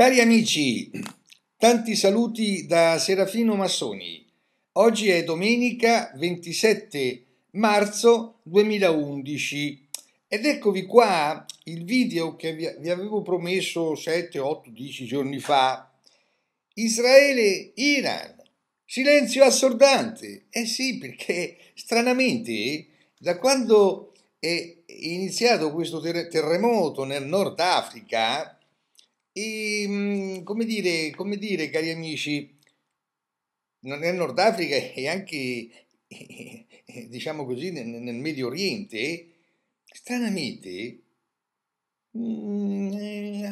Cari amici, tanti saluti da Serafino Massoni. Oggi è domenica 27 marzo 2011 ed eccovi qua il video che vi avevo promesso 7, 8, 10 giorni fa. Israele-Iran. Silenzio assordante. Eh sì, perché stranamente da quando è iniziato questo terremoto nel Nord Africa e, ehm, come, dire, come dire, cari amici, nel Nord Africa e anche, eh, diciamo così, nel, nel Medio Oriente, stranamente, mm, eh,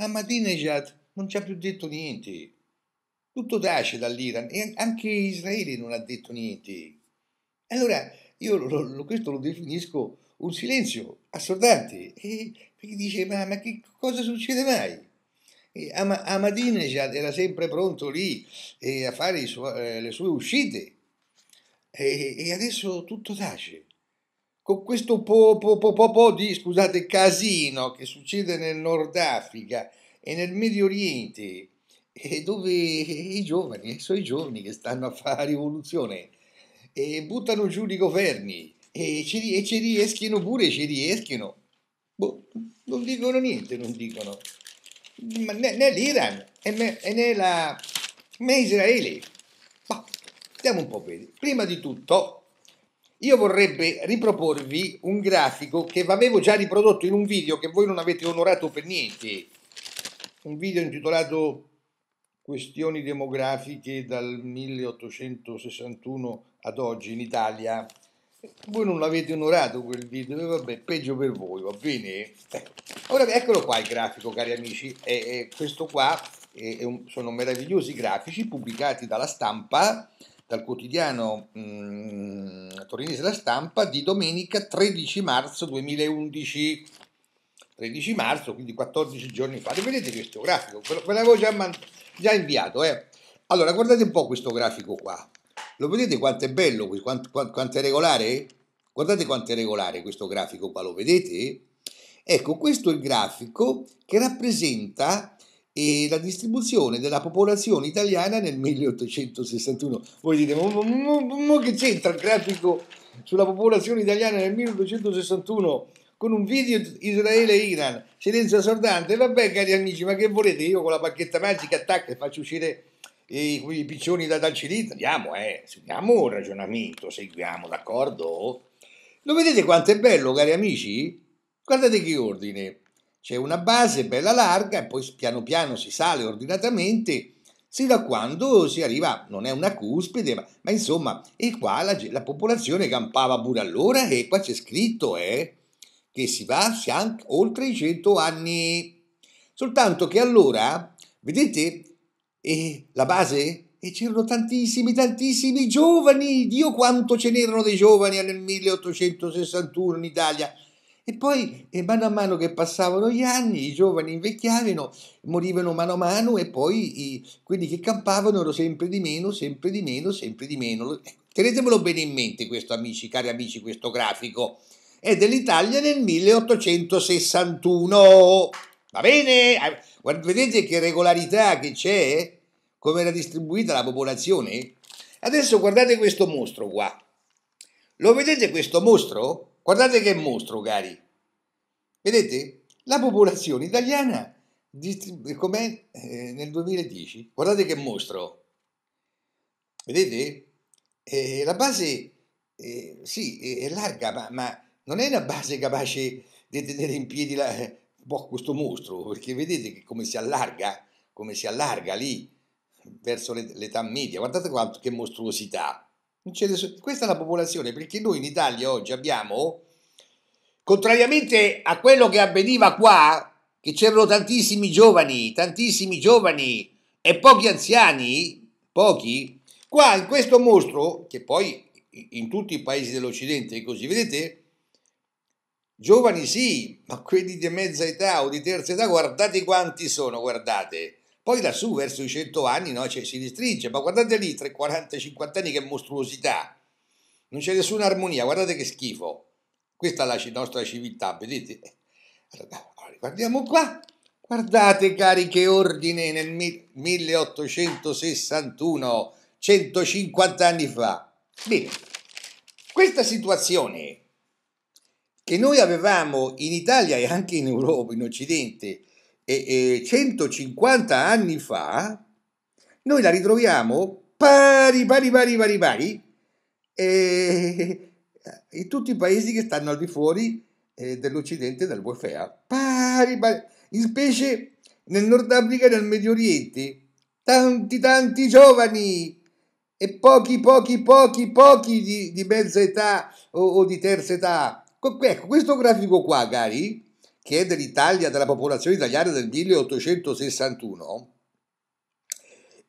Ahmadinejad non ci ha più detto niente. Tutto tace dall'Iran e anche Israele non ha detto niente. Allora, io lo, lo, questo lo definisco un silenzio assordante, eh, perché dice, ma, ma che cosa succede mai? Ama, Ahmadinejad era sempre pronto lì eh, a fare su, eh, le sue uscite e, e, adesso tutto tace. Con questo po, po, po, po di, scusate, casino che succede nel Nord Africa e nel Medio Oriente, eh, dove i giovani, sono i giovani che stanno a fare rivoluzione, e buttano giù i governi e ci, e ci riescono pure, ci riescono. Boh, non dicono niente, non dicono né, l'Iran e né, Israele. Ma andiamo un po' a vedere. Prima di tutto, io vorrebbe riproporvi un grafico che avevo già riprodotto in un video che voi non avete onorato per niente. Un video intitolato Questioni demografiche dal 1861 ad oggi in Italia voi non l'avete onorato quel video, eh, vabbè, peggio per voi, va bene? Eh, ora, eccolo qua il grafico, cari amici, è, è questo qua è, un, sono meravigliosi grafici pubblicati dalla stampa, dal quotidiano mh, mm, torinese La Stampa, di domenica 13 marzo 2011. 13 marzo, quindi 14 giorni fa. Vedete questo grafico, ve l'avevo già, già inviato. Eh? Allora, guardate un po' questo grafico qua. Lo vedete quanto è bello, quanto, quanto, è regolare? Guardate quanto è regolare questo grafico qua, lo vedete? Ecco, questo è il grafico che rappresenta eh, la distribuzione della popolazione italiana nel 1861. Voi dite, ma che c'entra il grafico sulla popolazione italiana nel 1861 con un video Israele-Iran, silenzio assordante? Vabbè, cari amici, ma che volete? Io con la bacchetta magica, e faccio uscire i, i piccioni da, dal cilindro, andiamo, eh, seguiamo un ragionamento, seguiamo, d'accordo? Lo vedete quanto è bello, cari amici? Guardate che ordine. C'è una base bella larga e poi piano piano si sale ordinatamente sino a quando si arriva, non è una cuspide, ma, ma insomma, e qua la, la, popolazione campava pure allora e qua c'è scritto eh, che si va si anche oltre i 100 anni. Soltanto che allora, vedete, e la base? E c'erano tantissimi, tantissimi giovani, Dio quanto ce n'erano dei giovani nel 1861 in Italia. E poi, e eh, mano a mano che passavano gli anni, i giovani invecchiavano, morivano mano a mano e poi i, quelli che campavano erano sempre di meno, sempre di meno, sempre di meno. Eh, Tenetemelo bene in mente questo, amici, cari amici, questo grafico. È dell'Italia nel 1861. Va bene? Ah, vedete che regolarità che c'è? Come era distribuita la popolazione? Adesso guardate questo mostro qua. Lo vedete questo mostro? Guardate che mostro, cari. Vedete? La popolazione italiana com'è eh, nel 2010. Guardate che mostro. Vedete? Eh, la base, eh, sì, è larga, ma, ma, non è una base capace di tenere in piedi la, un po' questo mostro, perché vedete come si allarga, come si allarga lì verso l'età media. Guardate quanto, che mostruosità. Questa è la popolazione, perché noi in Italia oggi abbiamo, contrariamente a quello che avveniva qua, che c'erano tantissimi giovani, tantissimi giovani e pochi anziani, pochi, qua in questo mostro, che poi in tutti i paesi dell'Occidente è così, vedete, Giovani sì, ma quelli di mezza età o di terza età, guardate quanti sono, guardate. Poi lassù verso i 100 anni no, cioè, si restringe, ma guardate lì, tra i 40 e i 50 anni che mostruosità. Non c'è nessuna armonia, guardate che schifo. Questa è la nostra civiltà, vedete? Allora, guardiamo qua. Guardate cari che ordine nel 1861, 150 anni fa. Bene, questa situazione che noi avevamo in Italia e anche in Europa, in Occidente, e, e 150 anni fa, noi la ritroviamo pari, pari, pari, pari, pari, e, in tutti i paesi che stanno al di fuori eh, dell'Occidente del WFA. Pari, pari, in specie nel Nord Africa e nel Medio Oriente. Tanti, tanti giovani e pochi, pochi, pochi, pochi di, di mezza età o, o di terza età Ecco, questo grafico qua, cari, che è dell'Italia, della popolazione italiana del 1861,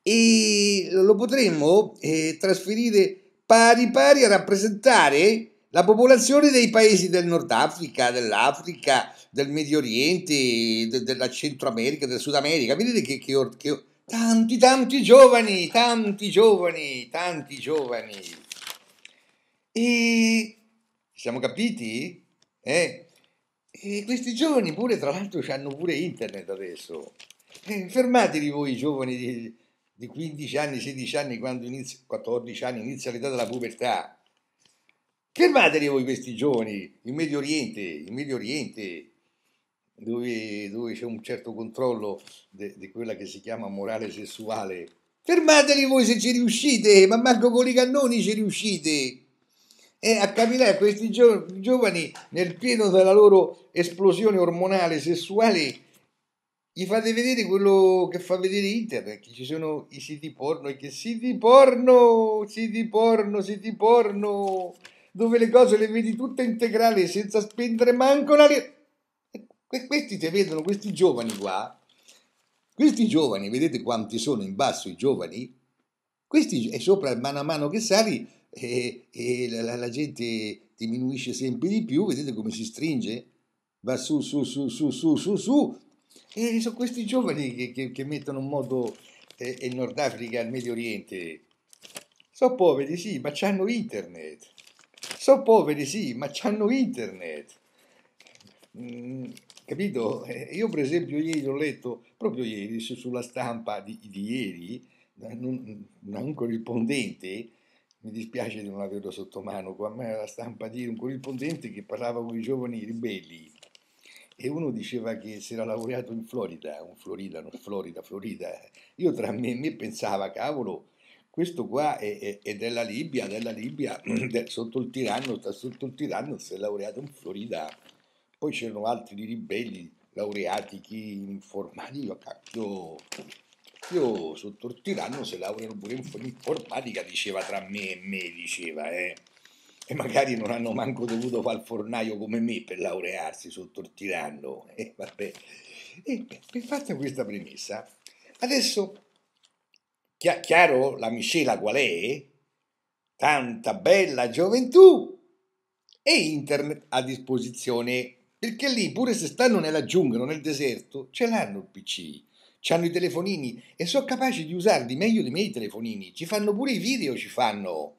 e lo potremmo eh, trasferire pari pari a rappresentare la popolazione dei paesi del Nord Africa, dell'Africa, del Medio Oriente, de, della Centro America, del Sud America. Vedete che, che, che, tanti, tanti giovani, tanti giovani, tanti giovani. E siamo capiti? Eh? E questi giovani pure, tra l'altro, hanno pure internet adesso. Eh, fermatevi voi giovani di, di 15 anni, 16 anni, quando inizia, 14 anni inizia l'età della pubertà. Fermatevi voi questi giovani in Medio Oriente, in Medio Oriente dove, dove c'è un certo controllo di quella che si chiama morale sessuale. Fermatevi voi se ci riuscite, ma manco con i cannoni ci riuscite. E a Capilea questi giovani, nel pieno della loro esplosione ormonale sessuale, gli fate vedere quello che fa vedere internet, che ci sono i siti porno e che siti porno, siti porno, siti porno, dove le cose le vedi tutte integrali senza spendere manco una lira. E questi ti vedono, questi giovani qua, questi giovani, vedete quanti sono in basso i giovani? Questi, e sopra mano a mano che sali, e, e la, la, la, gente diminuisce sempre di più, vedete come si stringe? Va su, su, su, su, su, su, su. E sono questi giovani che, che, che mettono in modo eh, il Nord Africa, il Medio Oriente. Sono poveri, sì, ma hanno internet. Sono poveri, sì, ma hanno internet. Mm, capito? Eh, io per esempio ieri ho letto, proprio ieri, sulla stampa di, di ieri, da un, da un corrispondente mi dispiace di non averlo sotto mano qua, ma la stampa di un corrispondente che parlava con i giovani ribelli e uno diceva che si era laureato in Florida, un Florida, non Florida, Florida. Io tra me e me pensavo, cavolo, questo qua è, è, è della Libia, della Libia, sotto il tiranno, sta sotto il tiranno, si è laureato in Florida. Poi c'erano altri ribelli laureati, chi informati, io cacchio, io vecchio tortiranno se laureano pure in informatica, diceva tra me e me, diceva, eh. E magari non hanno manco dovuto fare il fornaio come me per laurearsi e Eh, vabbè. E fatta questa premessa, adesso chi- chiaro la miscela qual è? Tanta bella gioventù e internet a disposizione, perché lì pure se stanno nella giungla, nel deserto, ce l'hanno il PC hanno i telefonini e sono capaci di usarli meglio di me i telefonini, ci fanno pure i video, ci fanno.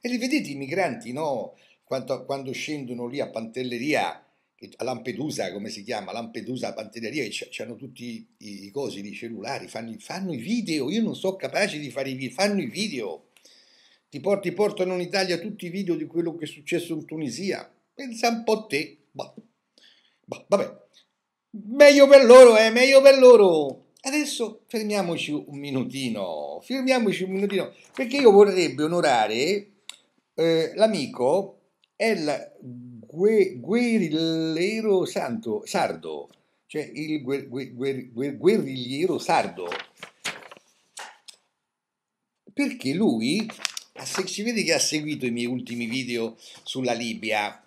E li vedete i migranti, no? Quando, quando scendono lì a Pantelleria, a Lampedusa, come si chiama? Lampedusa, Pantelleria, che hanno tutti i, i cosi, i cellulari, fanno, fanno, i video, io non sono capace di fare i video, fanno i video. Ti, porti, portano in Italia tutti i video di quello che è successo in Tunisia. Pensa un po' a te. Bah. Bah, vabbè, meglio per loro, eh, meglio per loro. Adesso fermiamoci un minutino, fermiamoci un minutino, perché io vorrei onorare eh, l'amico El Gue, Guerrillero Santo, Sardo, cioè il guer, guer, guer, guerrigliero sardo, perché lui, se si vede che ha seguito i miei ultimi video sulla Libia,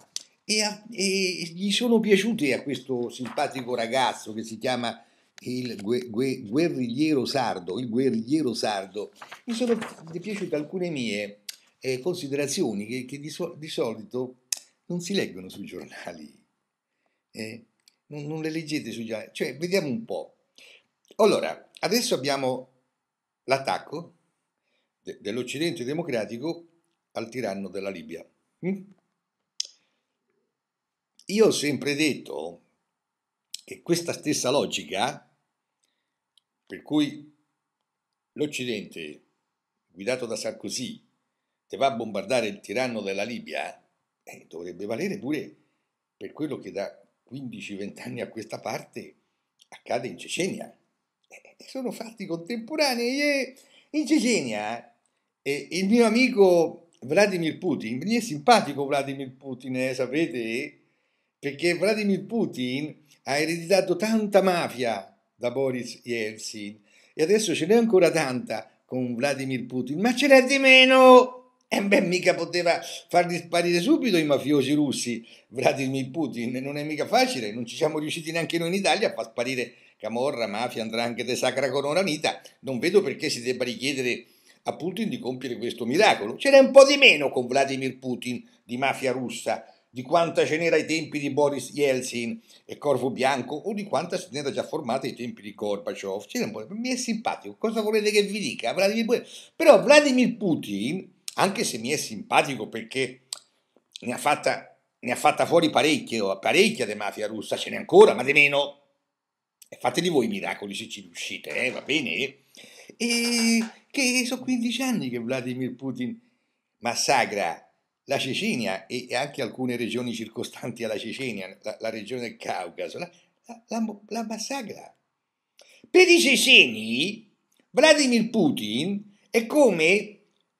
e, a, e gli sono piaciuti a questo simpatico ragazzo che si chiama il gue, gue, guerrigliero sardo, il guerrigliero sardo, mi sono piaciute alcune mie eh, considerazioni che, che di, so, di, solito non si leggono sui giornali, eh, non, non, le leggete sui giornali, cioè vediamo un po'. Allora, adesso abbiamo l'attacco de, dell'Occidente democratico al tiranno della Libia. Mm? Io ho sempre detto che questa stessa logica per cui l'Occidente, guidato da Sarkozy, te va a bombardare il tiranno della Libia, eh, dovrebbe valere pure per quello che da 15-20 anni a questa parte accade in Cecenia. Eh, sono fatti contemporanei e eh, in Cecenia eh, il mio amico Vladimir Putin, mi è simpatico Vladimir Putin, eh, sapete, perché Vladimir Putin ha ereditato tanta mafia da Boris Yeltsin e adesso ce n'è ancora tanta con Vladimir Putin, ma ce n'è di meno! E beh, mica poteva farli sparire subito i mafiosi russi, Vladimir Putin, non è mica facile, non ci siamo riusciti neanche noi in Italia a far sparire Camorra, Mafia, Andrangheta e Sacra Corona Nita, non vedo perché si debba richiedere a Putin di compiere questo miracolo. Ce n'è un po' di meno con Vladimir Putin di mafia russa, di quanta ce n'era ai tempi di Boris Yeltsin e Corvo Bianco o di quanta se n'era già formata ai tempi di Gorbaciov. mi è simpatico, cosa volete che vi dica? Vladimir Putin. Però Vladimir Putin, anche se mi è simpatico perché ne ha fatta, ne ha fatta fuori parecchio, parecchia di mafia russa, ce n'è ancora, ma di meno. E fate di voi miracoli se ci riuscite, eh, va bene? E che sono 15 anni che Vladimir Putin massacra la Cecinia e anche alcune regioni circostanti alla Cecenia, la, la regione del Caucaso, la, la, la massacra. Per i ceceni, Vladimir Putin è come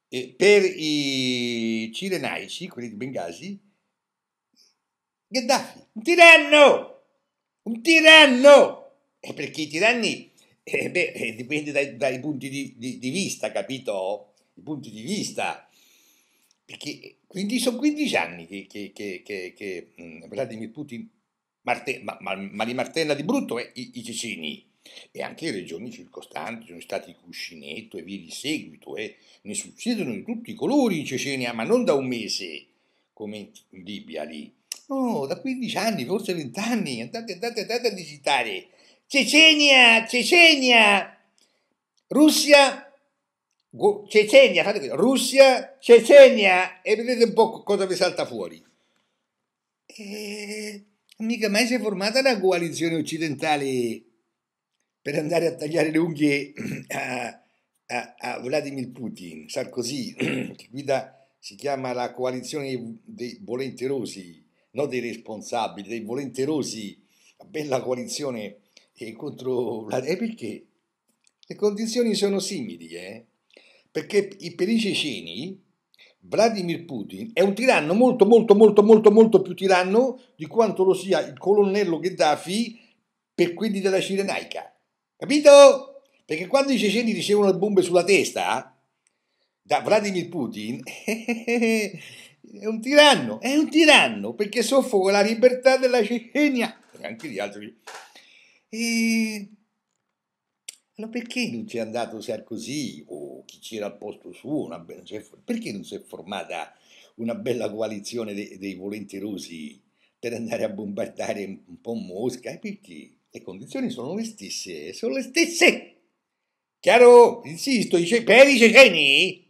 eh, per i cirenaici, quelli di Bengasi, Gheddafi, un tiranno, un tiranno, e perché i tiranni, eh, beh, eh, dipende dai, dai punti di, di, di, vista, capito? I punti di vista, perché quindi sono 15 anni che, che, che, che mm, Vladimir Putin marte, ma, ma, ma li martella di brutto eh, i, i ceceni e anche le regioni circostanti, sono stati cuscinetto e via di seguito, eh. ne succedono di tutti i colori in Cecenia, ah, ma non da un mese come in Libia lì, no, da 15 anni, forse 20 anni, andate, andate, andate a visitare Cecenia, Cecenia, Russia Cecenia, fate così, Russia, Cecenia, e vedete un po' cosa vi salta fuori. E mica mai si è formata una coalizione occidentale per andare a tagliare le unghie a, a, a Vladimir Putin, Sarkozy, che guida, si chiama la coalizione dei volenterosi, non dei responsabili, dei volenterosi, la bella coalizione eh, contro Vladimir. E perché? Le condizioni sono simili, eh? Perché per i ceceni Vladimir Putin è un tiranno molto, molto, molto, molto, molto più tiranno di quanto lo sia il colonnello Gheddafi per quelli della Cirenaica. Capito? Perché quando i ceceni ricevono le bombe sulla testa da Vladimir Putin, è un tiranno, è un tiranno perché soffoca la libertà della Cecenia e anche di altri. E ma perché non c'è andato Sarkozy o chi c'era al posto suo? Bella, cioè, perché non si è formata una bella coalizione de, dei volenterosi per andare a bombardare un po' Mosca? E perché? Le condizioni sono le stesse, sono le stesse! Chiaro? Insisto, dice, per i ceceni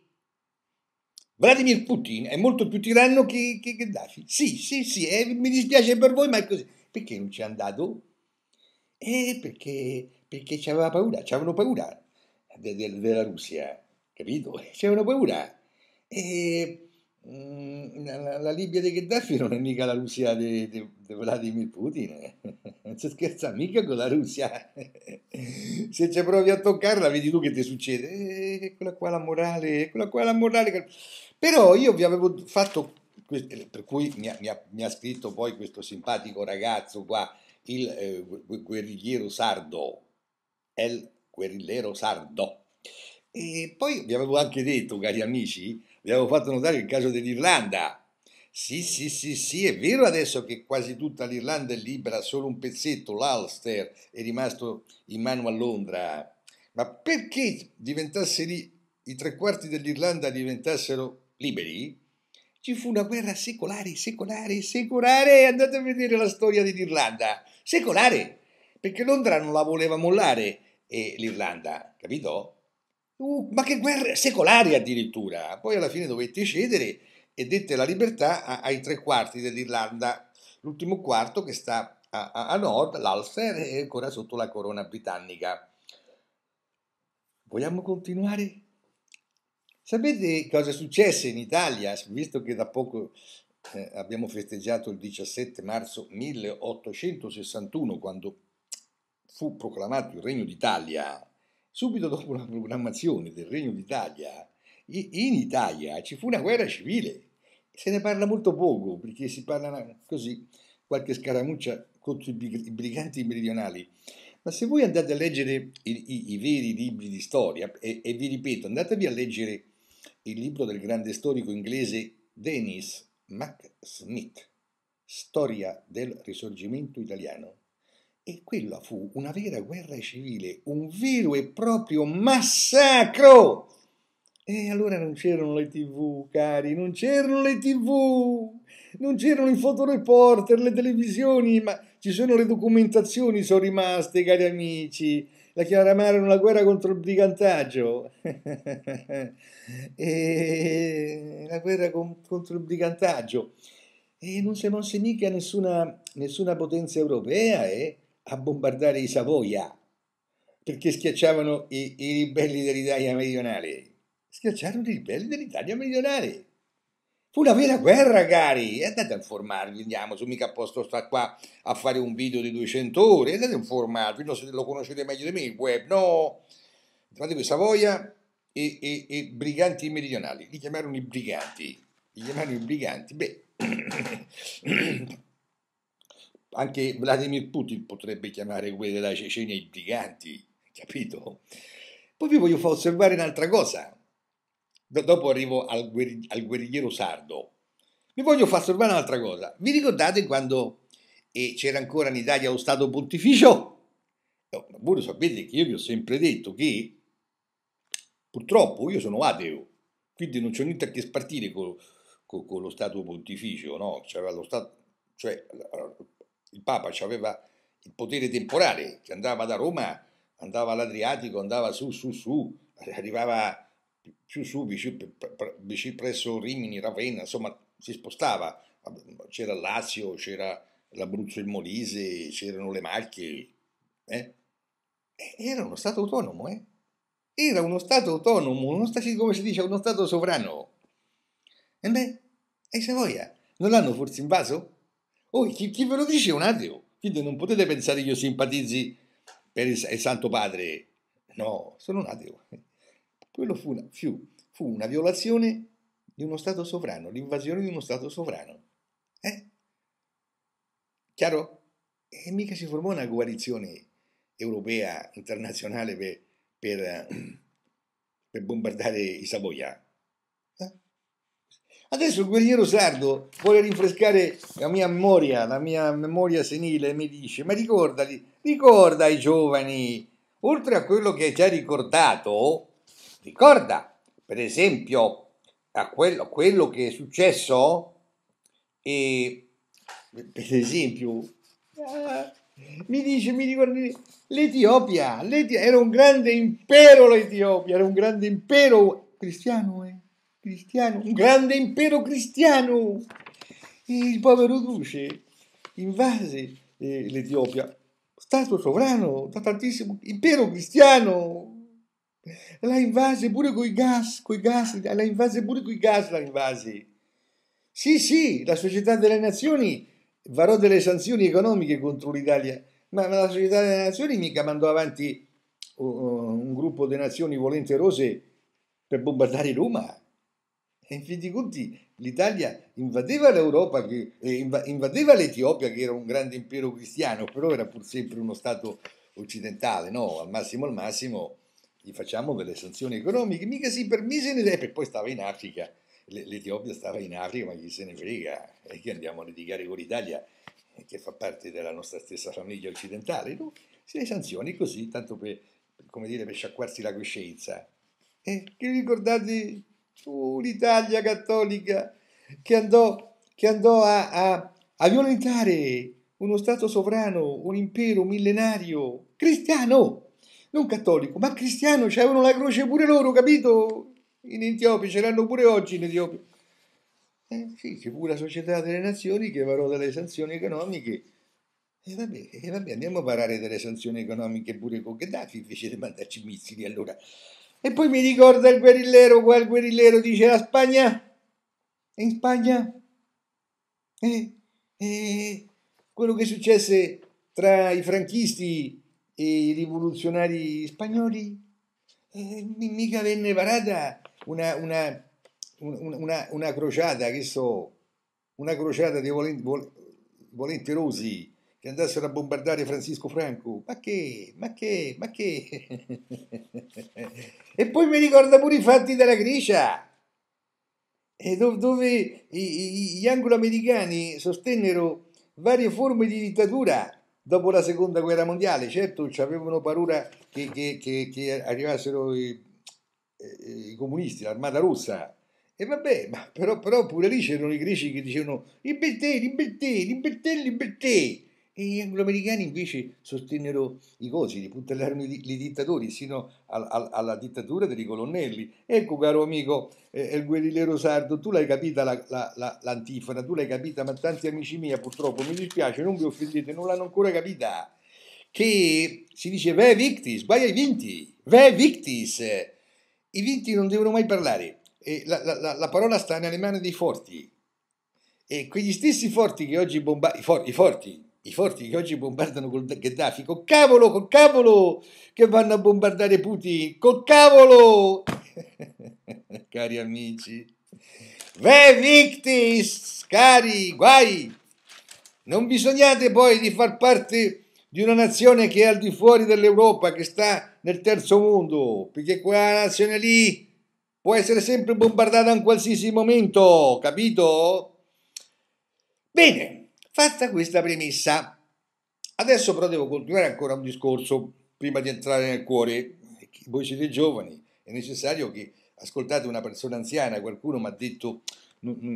Vladimir Putin è molto più tiranno che, che Gheddafi. Sì, sì, sì, eh, mi dispiace per voi, ma è così. Perché non c'è andato? Eh, perché perché c'aveva paura, c'avevano paura de, de, della Russia, capito? C'avevano paura. E mh, mm, la, la, Libia di Gheddafi non è mica la Russia di, Vladimir Putin, eh. non si scherza mica con la Russia. Se ci provi a toccarla, vedi tu che ti succede. Eh, eccola qua la morale, eccola qua la morale. Però io vi avevo fatto eh, per cui mi ha, mi, ha, mi ha, scritto poi questo simpatico ragazzo qua, il eh, guerrigliero sardo, El Guerrillero Sardo. E poi vi avevo anche detto, cari amici, vi avevo fatto notare il caso dell'Irlanda. Sì, sì, sì, sì, è vero adesso che quasi tutta l'Irlanda è libera, solo un pezzetto, l'Ulster, è rimasto in mano a Londra. Ma perché diventassero i tre quarti dell'Irlanda diventassero liberi? Ci fu una guerra secolare, secolare, secolare, andate a vedere la storia dell'Irlanda, secolare, perché Londra non la voleva mollare e l'Irlanda, capito? Uh, ma che guerre secolari addirittura! Poi alla fine dovette cedere e dette la libertà ai tre quarti dell'Irlanda, l'ultimo quarto che sta a, a, a nord, l'Ulster, è ancora sotto la corona britannica. Vogliamo continuare? Sapete cosa è successo in Italia, visto che da poco eh, abbiamo festeggiato il 17 marzo 1861, quando fu proclamato il Regno d'Italia, subito dopo la proclamazione del Regno d'Italia, in Italia ci fu una guerra civile. Se ne parla molto poco, perché si parla così, qualche scaramuccia contro i briganti meridionali. Ma se voi andate a leggere i, i, i veri libri di storia, e, e vi ripeto, andatevi a leggere il libro del grande storico inglese Dennis Mac Smith, Storia del risorgimento italiano, e quella fu una vera guerra civile, un vero e proprio massacro. E allora non c'erano le tv, cari, non c'erano le tv, non c'erano i fotoreporter, le televisioni, ma ci sono le documentazioni, sono rimaste, cari amici. La chiamarono la guerra contro il brigantaggio. e la guerra con, contro il brigantaggio. E non si mosse mica nessuna, nessuna potenza europea, eh? a bombardare i Savoia perché schiacciavano i, i ribelli dell'Italia meridionale. Schiacciarono i ribelli dell'Italia meridionale. Fu una vera guerra, cari. Andate a informarvi, andiamo, su mica posto sta qua a fare un video di 200 ore. Andate a informarvi, no, lo conoscete meglio di me il web, no? Fatevi Savoia e, e, e briganti meridionali. Li chiamarono i briganti. Li chiamarono i briganti. Beh... anche Vladimir Putin potrebbe chiamare quelli della Cecenia i briganti, capito? Poi vi voglio far osservare un'altra cosa. Do- dopo arrivo al, guerri- al, guerrigliero sardo. Vi voglio far osservare un'altra cosa. Vi ricordate quando eh, c'era ancora in Italia lo Stato Pontificio? No, voi lo sapete che io vi ho sempre detto che purtroppo io sono ateo, quindi non c'è niente a che spartire con, con, con lo Stato Pontificio, no? C'era lo Stato, cioè il Papa aveva il potere temporale, che andava da Roma, andava all'Adriatico, andava su, su, su, arrivava più su, vicino presso Rimini, Ravenna, insomma si spostava, c'era Lazio, c'era l'Abruzzo, il Molise, c'erano le Marche, eh? era uno Stato autonomo, eh? era uno Stato autonomo, uno stato, come si dice, uno Stato sovrano. E beh, e se voglia, non l'hanno forse invaso? Oh, chi, chi ve lo dice un ateo? Quindi non potete pensare che io simpatizzi per il, il Santo Padre. No, sono un ateo. Quello fu una, fu, fu una violazione di uno Stato sovrano, l'invasione di uno Stato sovrano. Eh? Chiaro? E mica si formò una coalizione europea, internazionale per, per, per bombardare i Savoia. Adesso il guerriero sardo vuole rinfrescare la mia memoria, la mia memoria senile, mi dice, ma ricordali, ricorda ai giovani, oltre a quello che hai già ricordato, ricorda, per esempio, a quello, quello che è successo, e per esempio, ah, mi dice, mi ricordi, l'Etiopia, l'Etiopia, era un grande impero l'Etiopia, era un grande impero cristiano, eh? cristiano, un grande impero cristiano. E il povero Duce invase eh, l'Etiopia, stato sovrano da tantissimo, impero cristiano. La invase pure coi gas, coi gas, la invase pure coi gas, la invase. Sì, sì, la Società delle Nazioni varò delle sanzioni economiche contro l'Italia, ma la Società delle Nazioni mica mandò avanti oh, oh, un gruppo di nazioni volenterose per bombardare Roma in fin dei conti l'Italia invadeva l'Europa, che, eh, invadeva l'Etiopia che era un grande impero cristiano, però era pur sempre uno Stato occidentale, no? Al massimo al massimo gli facciamo delle sanzioni economiche, mica si permise in Etiopia, eh, poi stava in Africa, l'Etiopia stava in Africa, ma chi se ne frega, e che andiamo a litigare con l'Italia, eh, che fa parte della nostra stessa famiglia occidentale, no? Si le sanzioni così, tanto per, come dire, per sciacquarsi la coscienza. E eh, che ricordate Fu l'Italia cattolica che andò, che andò a, a, a violentare uno Stato sovrano, un impero millenario, cristiano, non cattolico, ma cristiano, c'erano la croce pure loro, capito? In Etiopia, ce l'hanno pure oggi in Etiopia. Eh, sì, c'è pure la società delle nazioni che varò delle sanzioni economiche. E eh, vabbè, eh, vabbè, andiamo a varare delle sanzioni economiche pure con Gheddafi invece di mandarci missili allora. E poi mi ricorda il guerrigliero, quel guerrillero dice la Spagna, e in Spagna, e, eh, e eh, quello che successe tra i franchisti e i rivoluzionari spagnoli, eh, mica venne varata una, una, una, una crociata, che so, una crociata dei volenterosi che andassero a bombardare Francisco Franco. Ma che, ma che, ma che? e poi mi ricorda pure i fatti della Grecia, dove gli anglo-americani sostennero varie forme di dittatura dopo la seconda guerra mondiale. Certo, avevano paura che, che, che, che arrivassero i, i, comunisti, l'armata russa. E vabbè, ma però, però pure lì c'erano i greci che dicevano libertà, libertà, libertà, libertà e gli angloamericani invece sostennero i cosi, li puntellarono i, i dittatori sino al, al, alla dittatura dei colonnelli. Ecco, caro amico, eh, il eh, guerrigliero sardo, tu l'hai capita la, la, la, l'antifona, tu l'hai capita, ma tanti amici miei purtroppo mi dispiace, non vi offendete, non l'hanno ancora capita. Che si dice ve victis, vai ai vinti, ve victis. I vinti non devono mai parlare, la, la parola sta nelle mani dei forti. E quegli stessi forti che oggi bombardano, i, for- i forti, i forti che oggi bombardano con Gheddafi, con cavolo, con cavolo che vanno a bombardare Putin, col cavolo! cari amici, ve victis, cari guai! Non bisognate poi di far parte di una nazione che è al di fuori dell'Europa, che sta nel terzo mondo, perché quella nazione lì può essere sempre bombardata in qualsiasi momento, capito? Bene, Fatta questa premessa, adesso però devo continuare ancora un discorso prima di entrare nel cuore. Voi siete giovani, è necessario che ascoltate una persona anziana, qualcuno mi ha detto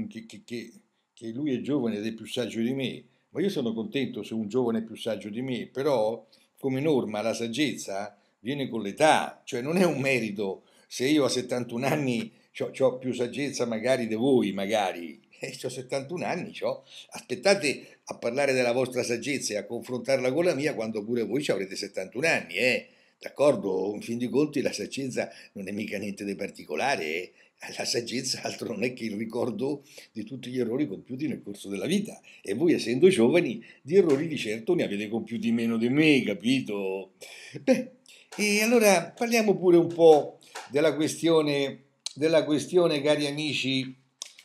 che, che, che, che lui è giovane ed è più saggio di me, ma io sono contento se un giovane è più saggio di me, però come norma la saggezza viene con l'età, cioè non è un merito se io a 71 anni ho più saggezza magari di voi, magari, e ho 71 anni, c'ho. aspettate a parlare della vostra saggezza e a confrontarla con la mia quando pure voi ci avrete 71 anni, eh? D'accordo? In fin dei conti la saggezza non è mica niente di particolare, eh? la saggezza altro non è che il ricordo di tutti gli errori compiuti nel corso della vita. E voi, essendo giovani, di errori di certo ne avete compiuti meno di me, capito? Beh, e allora parliamo pure un po' della questione, della questione cari amici,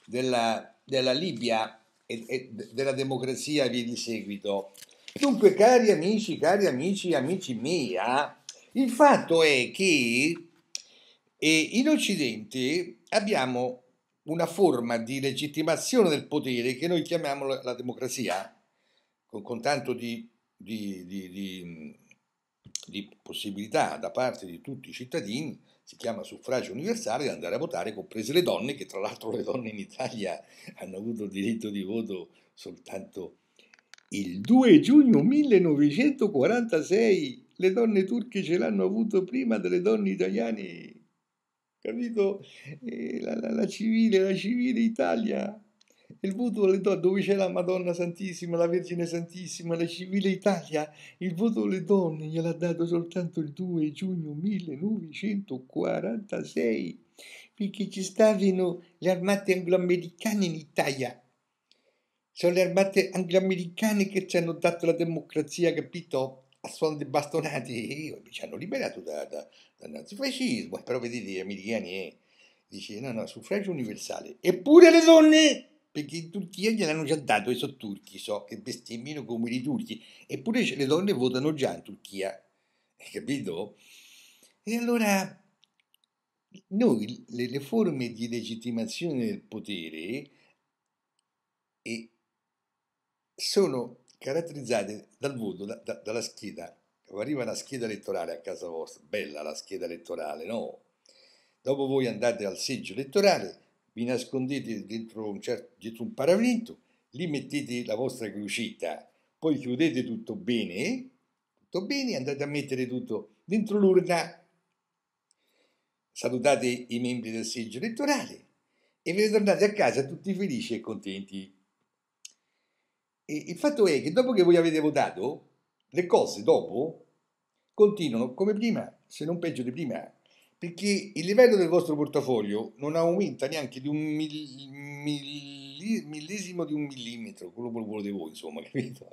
della, della Libia e, e della democrazia via di seguito. Dunque, cari amici, cari amici, amici mia, il fatto è che eh, in Occidente abbiamo una forma di legittimazione del potere che noi chiamiamo la, democrazia, con, con tanto di, di, di, di possibilità da parte di tutti i cittadini si chiama suffragio universale, di andare a votare, comprese le donne, che tra l'altro le donne in Italia hanno avuto il diritto di voto soltanto il 2 giugno 1946. Le donne turche ce l'hanno avuto prima delle donne italiane, capito? Eh, la, la, la civile, la civile Italia il voodoo dove c'è la Madonna Santissima, la Vergine Santissima, la Civile Italia, il voto alle donne gliel'ha dato soltanto il 2 giugno 1946, perché ci stavano le armate angloamericane in Italia. Sono le armate angloamericane che ci hanno dato la democrazia, capito? A suon di bastonati, ci hanno liberato da, da, dal nazifascismo, però vedete gli americani, eh, dice no, no, suffragio universale, eppure le donne perché in Turchia gliel'hanno già dato i sotturchi, so che bestemmiano come i turchi, eppure le donne votano già in Turchia, hai capito? E allora noi le, le forme di legittimazione del potere e sono caratterizzate dal voto, da, da, dalla scheda. Arriva la scheda elettorale a casa vostra, bella la scheda elettorale, no? Dopo voi andate al seggio elettorale vi nascondete dentro un, certo, dietro un paravento, lì mettete la vostra crucetta, poi chiudete tutto bene, tutto bene, andate a mettere tutto dentro l'urna, salutate i membri del seggio elettorale e ve ne tornate a casa tutti felici e contenti. E il fatto è che dopo che voi avete votato, le cose dopo continuano come prima, se non peggio di prima perché il livello del vostro portafoglio non aumenta neanche di un millesimo di un millimetro, quello che volete voi, insomma, capito?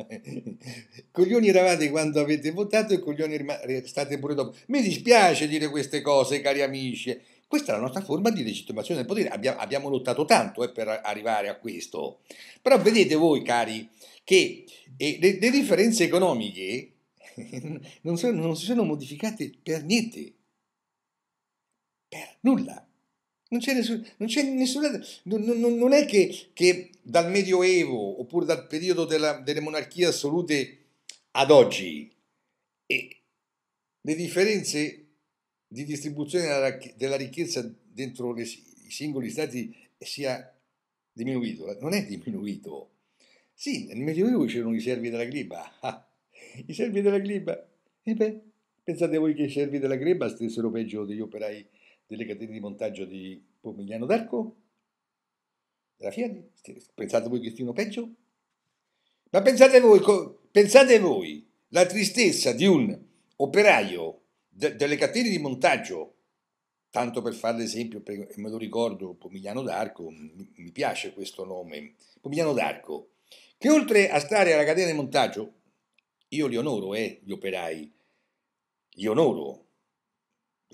coglioni eravate quando avete votato e coglioni restate pure dopo. Mi dispiace dire queste cose, cari amici. Questa è la nostra forma di legittimazione del potere. Abbia- abbiamo lottato tanto eh, per arrivare a questo. Però vedete voi, cari, che eh, le-, le, differenze economiche non, sono, non si sono modificate per niente per nulla. Non c'è, nessun, non c'è nessuna. Non, non, non è che, che, dal Medioevo oppure dal periodo della, delle monarchie assolute ad oggi e le differenze di distribuzione della, della ricchezza dentro le, i singoli stati eh, sia diminuito. Eh, non è diminuito. Sì, nel Medioevo c'erano i servi della Griba. Ah, I servi della Griba. E beh, pensate voi che i servi della Griba stessero peggio degli operai delle catene di montaggio di Pomigliano d'Arco, della Fiat, pensate voi che stiano peggio? Ma pensate voi, pensate voi la tristezza di un operaio de, delle catene di montaggio, tanto per fare l'esempio, me lo ricordo, Pomigliano d'Arco, mi, mi piace questo nome, Pomigliano d'Arco, che oltre a stare alla catena di montaggio, io li onoro, eh, gli operai, li onoro,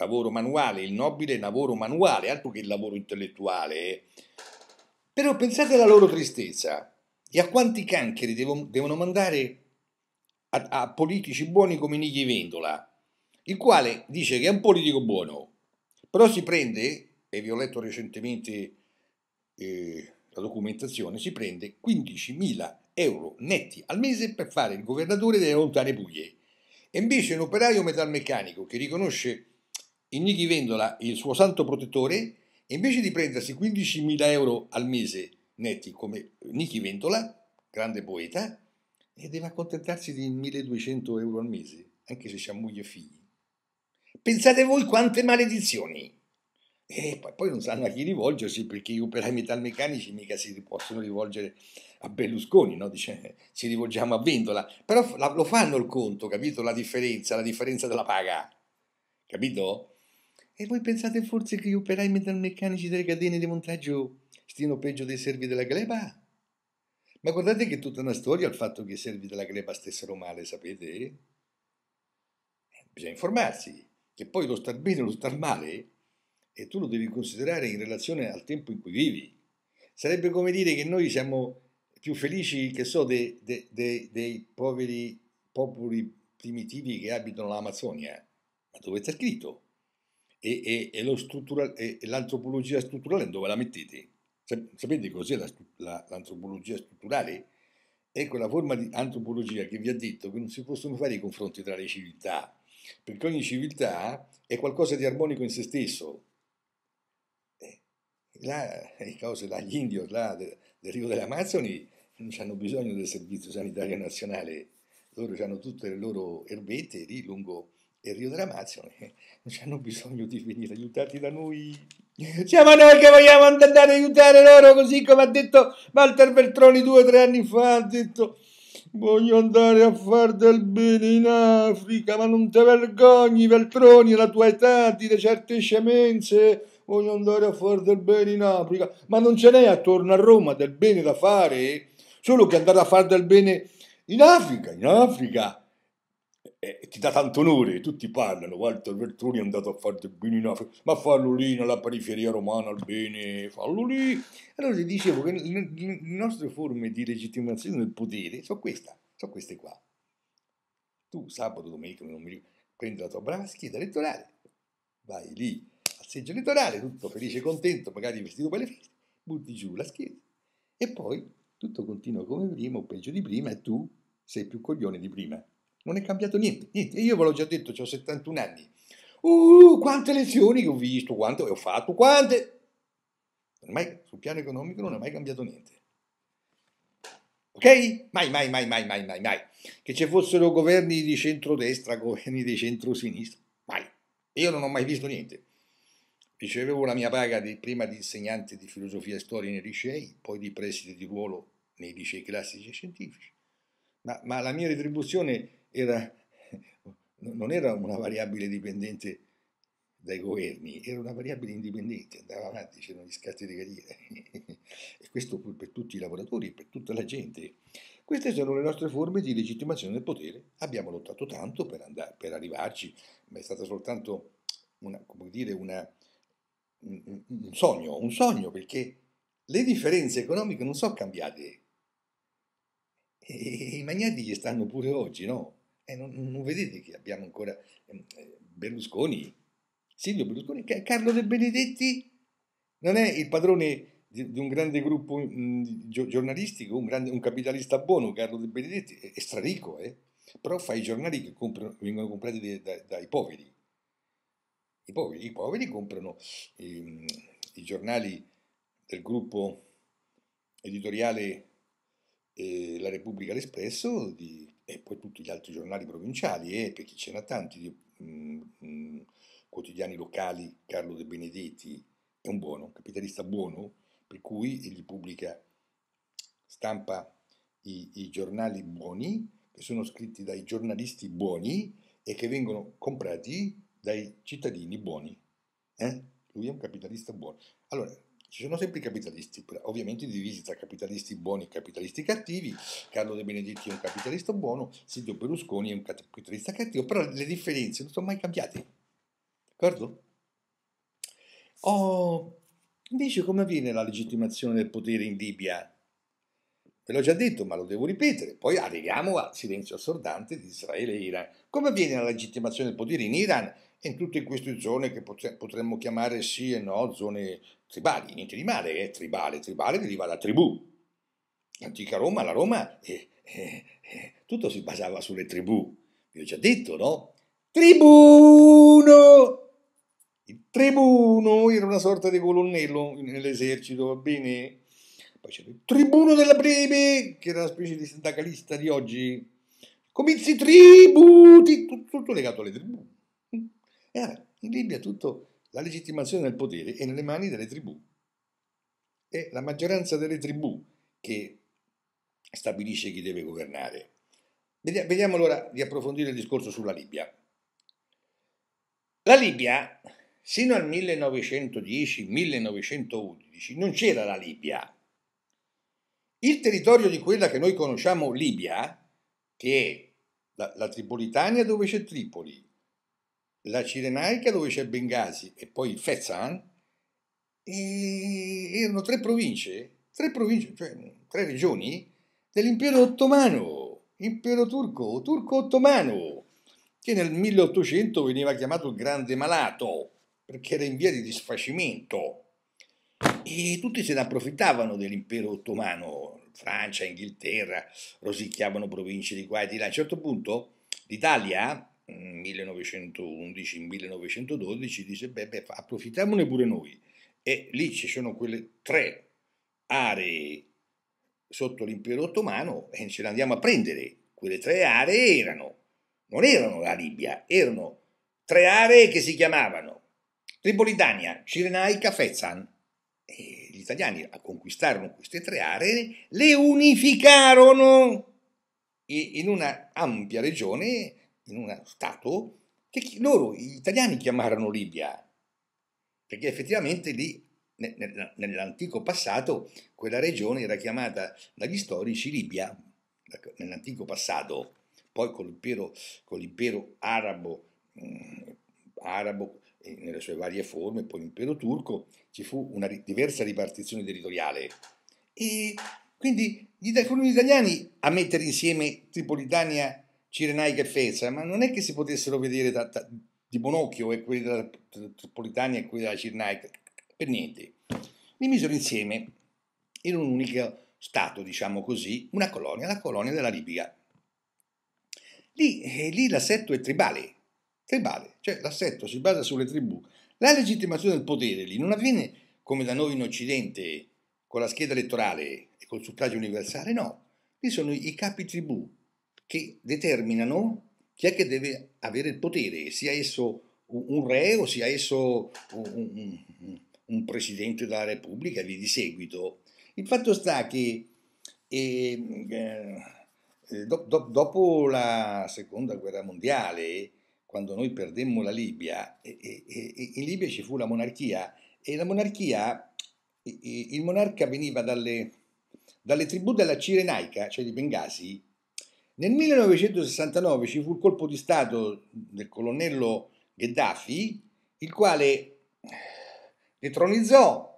lavoro manuale, il nobile lavoro manuale, altro che il lavoro intellettuale. Però pensate alla loro tristezza e a quanti cancheri devo, devono mandare a, a, politici buoni come Nighi Vendola, il quale dice che è un politico buono, però si prende, e vi ho letto recentemente eh, la documentazione, si prende 15.000 euro netti al mese per fare il governatore delle lontane Puglie. E invece un operaio metalmeccanico che riconosce Ignighi Vendola, il suo santo protettore, invece di prendersi 15.000 euro al mese netti come Nichi Vendola, grande poeta, e deve accontentarsi di 1.200 euro al mese, anche se c'ha moglie e figli. Pensate voi quante maledizioni! E poi, poi non sanno a chi rivolgersi perché gli operai metalmeccanici mica si possono rivolgere a Berlusconi, no? Dice, ci rivolgiamo a Vendola, però lo fanno il conto, capito? La differenza, la differenza della paga, capito? E voi pensate forse che gli operai metalmeccanici delle catene di montaggio stiano peggio dei servi della gleba? Ma guardate che è tutta una storia il fatto che i servi della gleba stessero male, sapete? Eh, bisogna informarsi, che poi lo star bene e lo star male, e eh, tu lo devi considerare in relazione al tempo in cui vivi. Sarebbe come dire che noi siamo più felici, che so, dei, dei, dei, dei poveri popoli primitivi che abitano l'Amazzonia. Ma dove sta scritto? e, e, e, struttura, e, l'antropologia strutturale dove la mettete? Sapete cos'è la, la, l'antropologia strutturale? È quella forma di antropologia che vi ha detto che non si possono fare i confronti tra le civiltà, perché ogni civiltà è qualcosa di armonico in se stesso. Eh, là, le cose dagli indios là, del, del Rio delle Amazzoni non hanno bisogno del Servizio Sanitario Nazionale, loro hanno tutte le loro erbette lì lungo e Rio della Mazzia eh, non hanno bisogno di venire aiutati da noi. Siamo noi che vogliamo andare ad aiutare loro, così come ha detto Walter Veltroni due o tre anni fa, ha detto voglio andare a far del bene in Africa, ma non te vergogni Veltroni, la tua età, dire certe scemenze, voglio andare a far del bene in Africa, ma non ce n'è attorno a Roma del bene da fare, solo che andare a far del bene in Africa, in Africa, eh, ti dà tanto onore, tutti parlano, Walter Veltroni è andato a fare del bene in Africa, ma fallo lì nella periferia romana, al bene, fallo lì. Allora ti dicevo che le nostre forme di legittimazione del potere sono queste, sono queste qua. Tu sabato, domenica, non mi ricordo, prendi la tua brava scheda elettorale, vai lì al seggio elettorale, tutto felice e contento, magari vestito per le feste, butti giù la scheda e poi tutto continua come prima o peggio di prima e tu sei più coglione di prima non è cambiato niente, niente. Io ve l'ho già detto, ho 71 anni. Uh, quante lezioni che ho visto, quante ho fatto, quante. Ormai sul piano economico non è mai cambiato niente. Ok? Mai, mai, mai, mai, mai, mai, mai. Che ci fossero governi di centrodestra, governi di centrosinistra, mai. Io non ho mai visto niente. Ricevevo la mia paga di, prima di insegnante di filosofia e storia nei licei, poi di preside di ruolo nei licei classici e scientifici. Ma, ma la mia retribuzione era, non era una variabile dipendente dai governi, era una variabile indipendente, andava avanti, c'erano gli scatti di carriera. e questo per tutti i lavoratori e per tutta la gente. Queste sono le nostre forme di legittimazione del potere. Abbiamo lottato tanto per, andare, per arrivarci, ma è stato soltanto una, dire, una, un, un sogno, un sogno, perché le differenze economiche non sono cambiate. E i magnati ci stanno pure oggi, no? E non, non vedete che abbiamo ancora ehm, eh, Berlusconi, Silvio Berlusconi, Carlo De Benedetti non è il padrone di, di un grande gruppo mh, mm, giornalistico, un, grande, un, capitalista buono, Carlo De Benedetti, è, è strarico, eh? però fa i giornali che comprano, vengono comprati dai, dai, dai poveri. I poveri, I poveri comprano ehm, i giornali del gruppo editoriale eh, La Repubblica L'Espresso di, e poi tutti gli altri giornali provinciali, e perché ce n'ha tanti, mh, mh, mm, mm, quotidiani locali, Carlo De Benedetti è un buono, un capitalista buono, per cui egli pubblica, stampa i, i giornali buoni, che sono scritti dai giornalisti buoni e che vengono comprati dai cittadini buoni. Eh? Lui è un capitalista buono. Allora, ci sono sempre i capitalisti, ovviamente divisi tra capitalisti buoni e capitalisti cattivi. Carlo De Benedetti è un capitalista buono, Silvio Berlusconi è un capitalista cattivo, però le differenze non sono mai cambiate. D'accordo? Oh, invece come avviene la legittimazione del potere in Libia? Ve l'ho già detto, ma lo devo ripetere. Poi arriviamo al silenzio assordante di Israele e Iran. Come avviene la legittimazione del potere in Iran e in tutte queste zone che potremmo chiamare sì e no zone tribali? Niente di male, è eh? tribale. Tribale deriva da tribù. L'antica Roma, la Roma, eh, eh, eh, tutto si basava sulle tribù. Vi ho già detto, no? Tribuno! Il tribuno era una sorta di colonnello nell'esercito, va bene? Poi c'era il tribuno della plebe, che era una specie di sindacalista di oggi. Comizi tributi, tutto, tutto legato alle tribù. E vabbè, in Libia tutto la legittimazione del potere è nelle mani delle tribù. È la maggioranza delle tribù che stabilisce chi deve governare. Vediamo allora di approfondire il discorso sulla Libia. La Libia, sino al 1910-1911, non c'era la Libia. Il territorio di quella che noi conosciamo Libia, che è la, la Tripolitania dove c'è Tripoli, la Cirenaica dove c'è Bengasi e poi il Fezzan, erano tre province, tre province, cioè tre regioni dell'impero ottomano, impero turco, turco-ottomano, che nel 1800 veniva chiamato il Grande Malato, perché era in via di disfacimento. E tutti se ne approfittavano dell'impero ottomano, Francia, Inghilterra, rosicchiavano province di qua e di là. A un certo punto l'Italia, 1911-1912, mm, dice, beh, beh, approfittiamone pure noi. E lì ci sono quelle tre aree sotto l'impero ottomano e ce le andiamo a prendere. Quelle tre aree erano, non erano la Libia, erano tre aree che si chiamavano Tripolitania, Cirenaica, Fezzan gli italiani conquistarono queste tre aree, le unificarono in una ampia regione, in uno stato, che loro, gli italiani, chiamarono Libia, perché effettivamente lì, nell'antico passato, quella regione era chiamata dagli storici Libia, ecco, nell'antico passato, poi con l'impero, arabo, eh, arabo nelle sue varie forme, poi l'impero turco, ci fu una diversa ripartizione territoriale. E quindi gli furono gli italiani a mettere insieme Tripolitania, Cirenaica e Fezza, ma non è che si potessero vedere da, da, di buon occhio e eh, quelli della Tripolitania e quelli della Cirenaica, per niente. Li misero insieme in un unico stato, diciamo così, una colonia, la colonia della Libia. Lì, eh, lì l'assetto è tribale, tribale, cioè l'assetto si basa sulle tribù. La legittimazione del potere lì non avviene come da noi in Occidente con la scheda elettorale e col suffragio universale, no, lì sono i capi tribù che determinano chi è che deve avere il potere, sia esso un re o sia esso un, un, un, presidente della Repubblica e di seguito. Il fatto sta che eh, eh, do, do, dopo la seconda guerra mondiale quando noi perdemmo la Libia, e, e, in Libia ci fu la monarchia e la monarchia, il monarca veniva dalle, dalle tribù della Cirenaica, cioè di Bengasi. Nel 1969 ci fu il colpo di Stato del colonnello Gheddafi, il quale detronizzò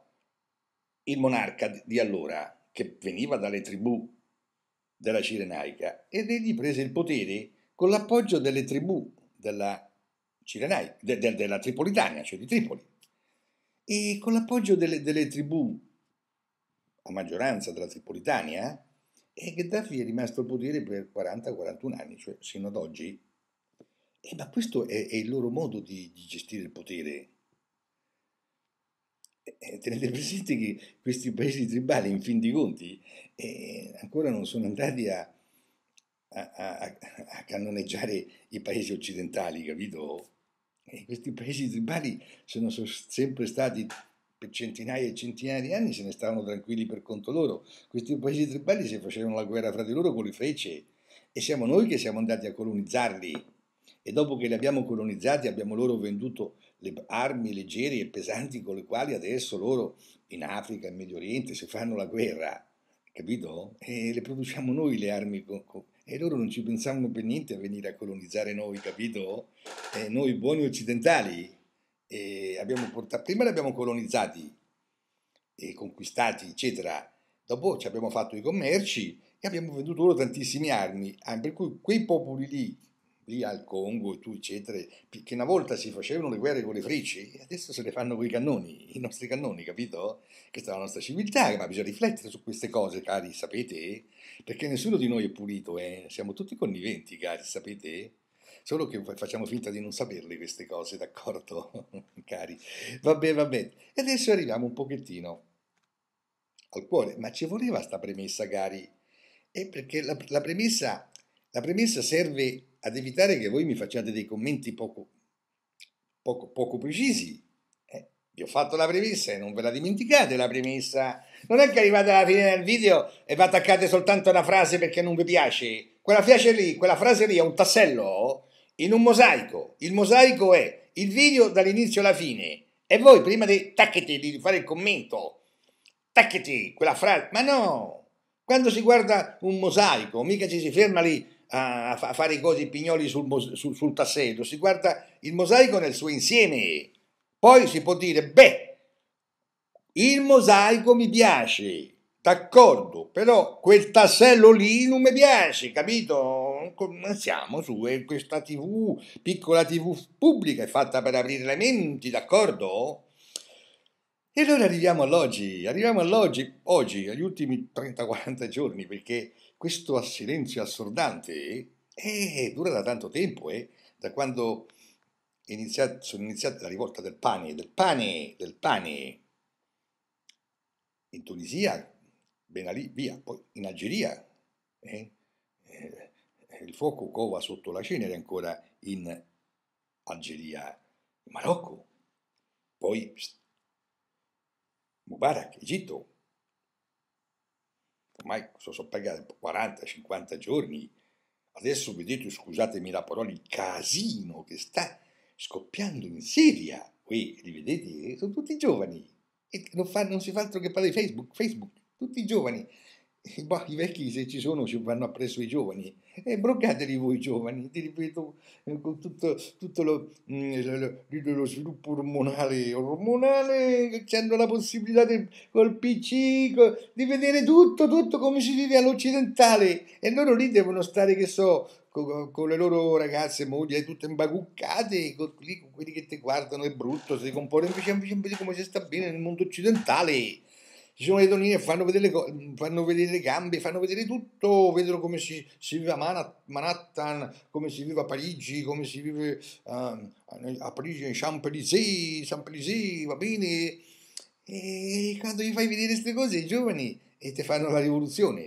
il monarca di allora, che veniva dalle tribù della Cirenaica, ed egli prese il potere con l'appoggio delle tribù della, Cirenai, de, de, della Tripolitania, cioè di Tripoli, e con l'appoggio delle, delle tribù, a maggioranza della Tripolitania, e eh, Gheddafi è rimasto al potere per 40-41 anni, cioè sino ad oggi. Eh, ma questo è, è, il loro modo di, di gestire il potere. Eh, eh, tenete presente che questi paesi tribali, in fin dei conti, eh, ancora non sono andati a, a, a, cannoneggiare i paesi occidentali, capito? E questi paesi tribali sono sempre stati per centinaia e centinaia di anni se ne stavano tranquilli per conto loro. Questi paesi tribali si facevano la guerra fra di loro con le frecce e siamo noi che siamo andati a colonizzarli. E dopo che li abbiamo colonizzati abbiamo loro venduto le armi leggere e pesanti con le quali adesso loro in Africa, in Medio Oriente, si fanno la guerra, capito? E le produciamo noi le armi con, con, e loro non ci pensavano per niente a venire a colonizzare noi, capito? Eh, noi buoni occidentali. Portato, prima li abbiamo colonizzati e conquistati, eccetera. Dopo ci abbiamo fatto i commerci e abbiamo venduto loro tantissime armi. Ah, per cui quei popoli lì lì al Congo e tu eccetera, che una volta si facevano le guerre con le frecce, adesso se le fanno con i cannoni, i nostri cannoni, capito? Questa è la nostra civiltà, ma bisogna riflettere su queste cose, cari, sapete? Perché nessuno di noi è pulito, eh? siamo tutti conniventi, cari, sapete? Solo che facciamo finta di non saperle queste cose, d'accordo, cari? Vabbè, bene, va bene. E adesso arriviamo un pochettino al cuore, ma ci voleva sta premessa, cari? È perché la, la, premessa, la premessa serve ad evitare che voi mi facciate dei commenti poco, poco, poco precisi. Eh, vi ho fatto la premessa e non ve la dimenticate la premessa. Non è che arrivate alla fine del video e vi attaccate soltanto una frase perché non vi piace. Quella piace lì, quella frase lì è un tassello in un mosaico. Il mosaico è il video dall'inizio alla fine. E voi prima di tacchete di fare il commento, tacchete quella frase. Ma no! Quando si guarda un mosaico, mica ci si ferma lì a, fare i cosi pignoli sul, sul, sul tassello, si guarda il mosaico nel suo insieme. Poi si può dire, beh, il mosaico mi piace, d'accordo, però quel tassello lì non mi piace, capito? Siamo su questa TV, piccola TV pubblica, è fatta per aprire le menti, d'accordo? E allora arriviamo all'oggi, arriviamo all'oggi, oggi, agli ultimi 30-40 giorni, perché questo silenzio assordante eh, dura da tanto tempo, eh, da quando iniziato, sono iniziata la rivolta del pane, del pane, del pane, in Tunisia, ben lì, via, poi in Algeria, eh, eh, il fuoco cova sotto la cenere ancora in Algeria, in Marocco, poi Mubarak, Egitto, ormai sono pagati 40-50 giorni, adesso vedete, scusatemi la parola, il casino che sta scoppiando in Siria, qui li vedete, sono tutti giovani, e non, fa, non si fa altro che parlare di Facebook, Facebook, tutti giovani, Bah, I vecchi se ci sono ci vanno appresso i giovani e broccatevi voi giovani, ti ripeto, eh, con tutto, tutto mm, lo, lo, lo, sviluppo ormonale, ormonale, c'è la possibilità de, col PC di vedere tutto, tutto come si vive all'occidentale e loro lì devono stare, che so, con, con le loro ragazze, mogli, eh, tutte imbacuccate, con, lì, con quelli che ti guardano è brutto, si comportano invece, invece come si sta bene nel mondo occidentale ci sono le donine, fanno vedere le, fanno vedere le gambe, fanno vedere tutto, vedono come si, si vive a Manhattan, come si vive a Parigi, come si vive uh, a Parigi, in Champs-Élysées, Champs-Élysées, va bene? E quando gli fai vedere queste cose i giovani e ti fanno la rivoluzione,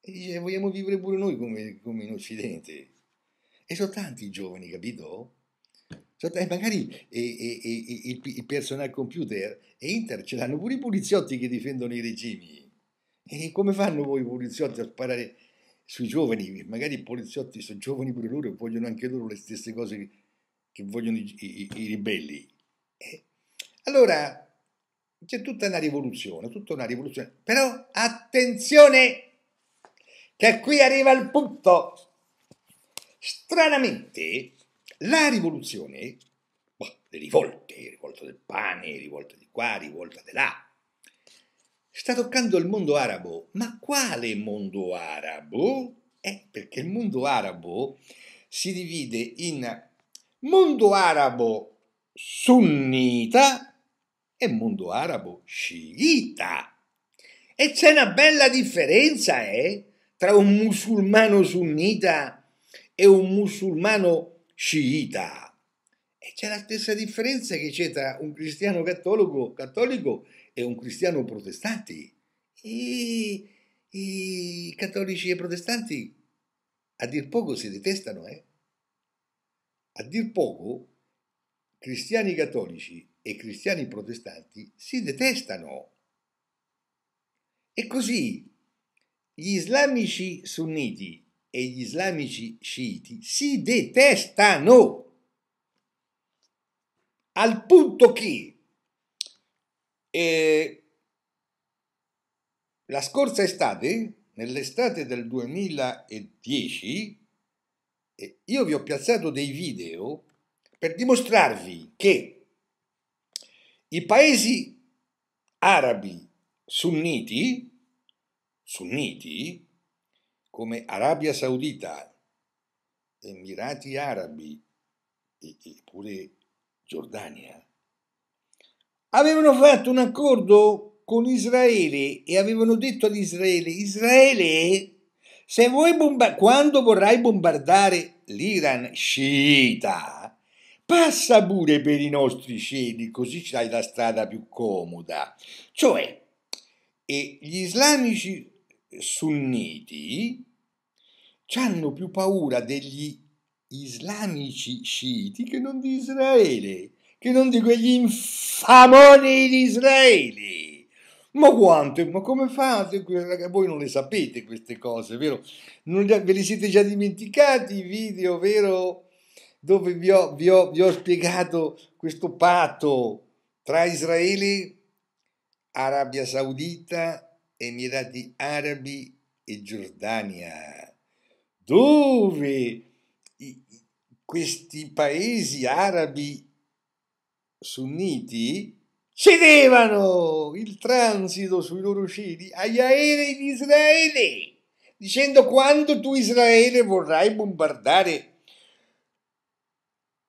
e dice vogliamo vivere pure noi come, come in Occidente. E sono tanti i giovani, capito? Cioè, magari eh, eh, il, il personal computer e Inter ce l'hanno pure i poliziotti che difendono i regimi. E come fanno voi i poliziotti a sparare sui giovani? Magari i poliziotti sono giovani pure loro e vogliono anche loro le stesse cose che, che vogliono i, i, i ribelli. Eh. Allora, c'è tutta una rivoluzione, tutta una rivoluzione. Però attenzione, che qui arriva il punto. Stranamente, la rivoluzione, boh, le rivolte, rivolta del pane, rivolta di qua, rivolta di là, sta toccando il mondo arabo. Ma quale mondo arabo? Eh, perché il mondo arabo si divide in mondo arabo sunnita e mondo arabo sciita. E c'è una bella differenza, eh, tra un musulmano sunnita e un musulmano sciita. E c'è la stessa differenza che c'è tra un cristiano cattolico, cattolico e un cristiano protestante. I, I, cattolici e i protestanti a dir poco si detestano, eh? A dir poco cristiani cattolici e cristiani protestanti si detestano. E così gli islamici sunniti e gli islamici sciiti si detestano al punto che eh, la scorsa estate, nell'estate del 2010, eh, io vi ho piazzato dei video per dimostrarvi che i paesi arabi sunniti, sunniti come Arabia Saudita, Emirati Arabi e, pure Giordania, avevano fatto un accordo con Israele e avevano detto ad Israele, Israele, se vuoi bomba- quando vorrai bombardare l'Iran sciita, passa pure per i nostri cieli, così c'hai la strada più comoda. Cioè, gli islamici sunniti hanno più paura degli islamici sciiti che non di Israele, che non di quegli infamoni di Israele. Ma quanto, ma come fate? Voi non le sapete queste cose, vero? Non, ve li siete già dimenticati i video, vero? Dove vi ho, vi ho, vi ho spiegato questo patto tra Israele, Arabia Saudita, Emirati Arabi e Giordania dove questi paesi arabi sunniti cedevano il transito sui loro cieli agli aerei di Israele, dicendo quando tu Israele vorrai bombardare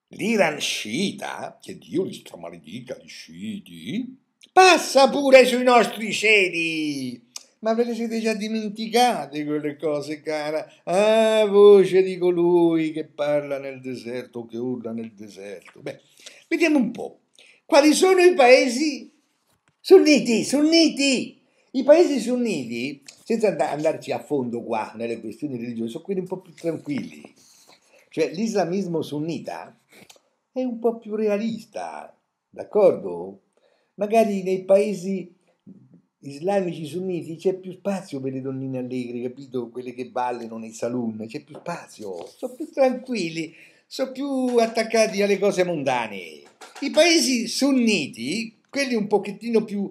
l'Iran sciita, che Dio li stramaledita, gli sciiti, passa pure sui nostri cieli ma ve le siete già dimenticate quelle cose, cara? Ah, voce di colui che parla nel deserto, che urla nel deserto. Beh, vediamo un po'. Quali sono i paesi sunniti? Sunniti! I paesi sunniti, senza andarci a fondo qua nelle questioni religiose, sono quelli un po' più tranquilli. Cioè, l'islamismo sunnita è un po' più realista, d'accordo? Magari nei paesi islamici sunniti c'è più spazio per le donnine allegre, capito? Quelle che ballano nei saloon, c'è più spazio, sono più tranquilli, sono più attaccati alle cose mondane. I paesi sunniti, quelli un pochettino più,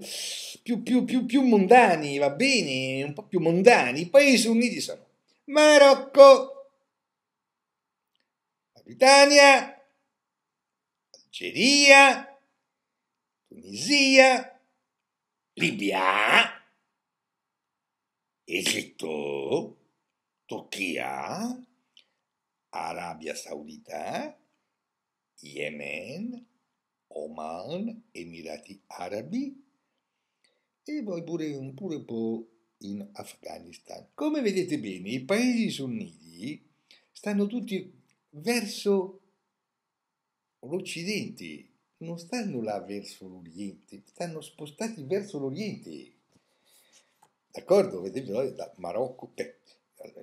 più, più, più, più mondani, va bene, un po' più mondani, i paesi sunniti sono Marocco, Mauritania, Algeria, Tunisia, Libia, Egitto, Turchia, Arabia Saudita, Yemen, Oman, Emirati Arabi e poi pure un, po' in Afghanistan. Come vedete bene, i paesi sunniti stanno tutti verso l'Occidente, non stanno là verso l'Oriente, stanno spostati verso l'Oriente. D'accordo? Vedete noi da Marocco,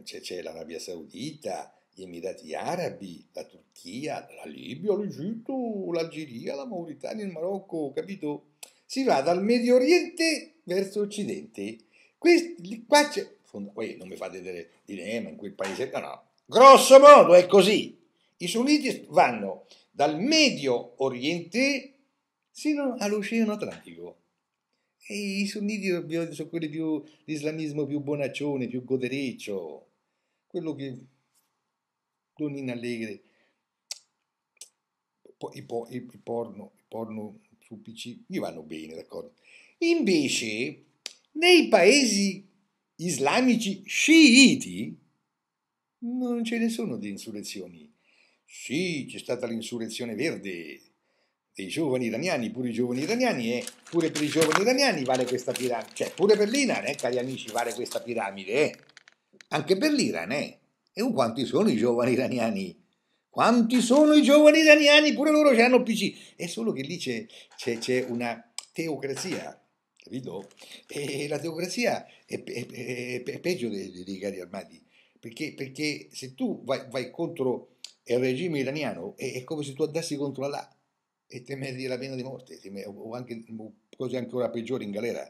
c'è, l'Arabia Saudita, gli Emirati Arabi, la Turchia, la Libia, l'Egitto, l'Algeria, la Mauritania, il Marocco, capito? Si va dal Medio Oriente verso Occidente. Questi, qua c'è... Poi non mi fate dire di eh, in quel paese... No, no. Grosso modo è così. I sunniti vanno dal Medio Oriente sino all'Oceano Atlantico. E i sunniti sono quelli più, l'islamismo più bonaccione, più godereccio, quello che non in allegre. Poi po, il, porno, il porno su PC gli vanno bene, d'accordo? Invece, nei paesi islamici sciiti non ce ne sono di insurrezioni sì, c'è stata l'insurrezione verde dei giovani iraniani, pure i giovani iraniani e pure per i giovani iraniani vale questa piramide, cioè pure per l'Iran, eh, cari amici, vale questa piramide, eh. anche per l'Iran, eh. E quanti sono i giovani iraniani? Quanti sono i giovani iraniani? Pure loro ci hanno PC. È solo che lì c'è, una teocrazia, capito? E la teocrazia è, pe è, è peggio dei, dei, cari armati. Perché, perché se tu vai, vai contro e al regime iraniano è, è, come se tu andassi contro Allah e temevi la pena di morte, temevi, o anche o cose ancora peggiori in galera.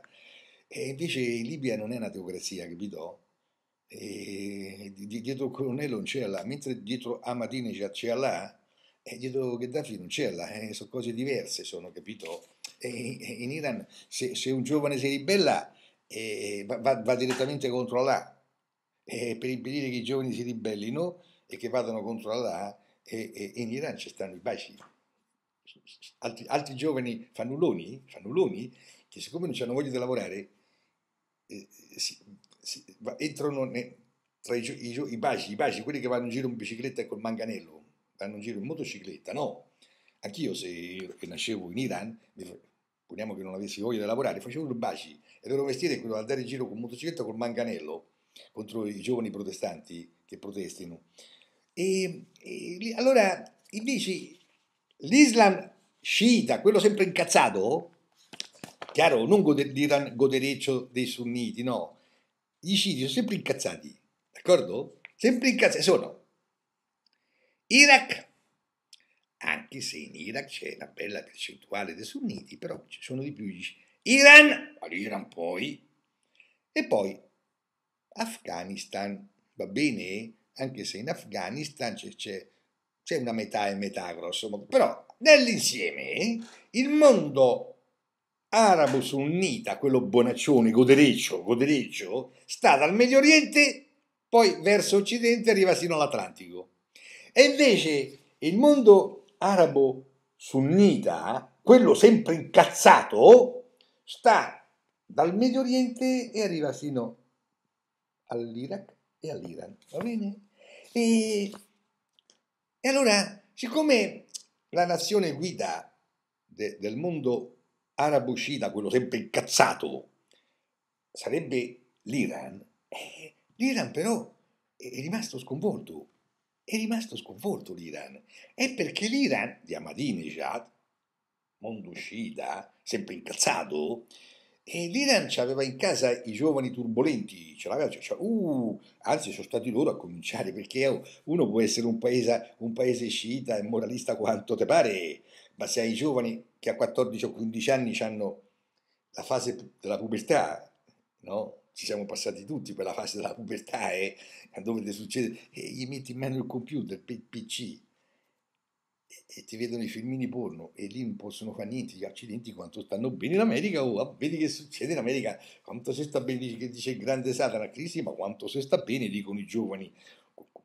E invece in Libia non è una teocrazia, capito? E dietro colonnello non c'è Allah, mentre dietro Ahmadinejad c'è Allah, e dietro Gheddafi non c'è Allah, eh, sono cose diverse, sono, capito? E in Iran se, se un giovane si ribella eh, va, va, direttamente contro Allah, eh, per impedire che i giovani si ribellino e che vadano contro Allah e, e, e in Iran ci stanno i baci. Altri, altri giovani fannulloni, fannulloni che siccome non hanno voglia di lavorare eh, si, si, va, entrano ne, tra i, i, i, baci, i baci, quelli che vanno in giro in bicicletta e col manganello, vanno in giro in motocicletta, no. Anch'io se io, che nascevo in Iran, poniamo che non avessi voglia di lavorare, facevo i baci e loro mestiere è quello di andare in giro con motocicletta col manganello contro i giovani protestanti che protestino. E, e allora invece l'Islam sciita, quello sempre incazzato, chiaro, non goder, godereccio dei sunniti, no, gli sciiti sono sempre incazzati, d'accordo? Sempre incazzati sono Iraq, anche se in Iraq c'è una bella percentuale dei sunniti, però ci sono di più gli sciiti. Iran, l'Iran poi, e poi Afghanistan, va bene? anche se in Afghanistan c'è, c'è, c'è una metà e metà, grosso modo. Però nell'insieme il mondo arabo sunnita, quello bonaccione, godereccio, godereccio, sta dal Medio Oriente, poi verso Occidente arriva sino all'Atlantico. E invece il mondo arabo sunnita, quello sempre incazzato, sta dal Medio Oriente e arriva sino all'Iraq e all'Iran. Va bene? E, e allora, siccome la nazione guida de, del mondo arabo uscita, quello sempre incazzato, sarebbe l'Iran, eh, l'Iran però è rimasto sconvolto, è rimasto sconvolto l'Iran. È perché l'Iran di Ahmadinejad, mondo sciita, sempre incazzato, e l'Iran aveva in casa i giovani turbolenti, ce l'aveva, cioè, uh, anzi sono stati loro a cominciare, perché oh, uno può essere un paese, un paese sciita e moralista quanto te pare, ma se hai i giovani che a 14 o 15 anni hanno la fase della pubertà, no? Ci siamo passati tutti per la fase della pubertà, eh? dove succede, e eh, gli metti in mano il computer, il PC, e, ti vedono i filmini porno e lì non possono fare niente, gli accidenti quanto stanno bene in America, oh, ah, vedi che succede in America, quanto si sta bene, dice, dice il grande Satana, crisi, ma quanto si sta bene, dicono i giovani,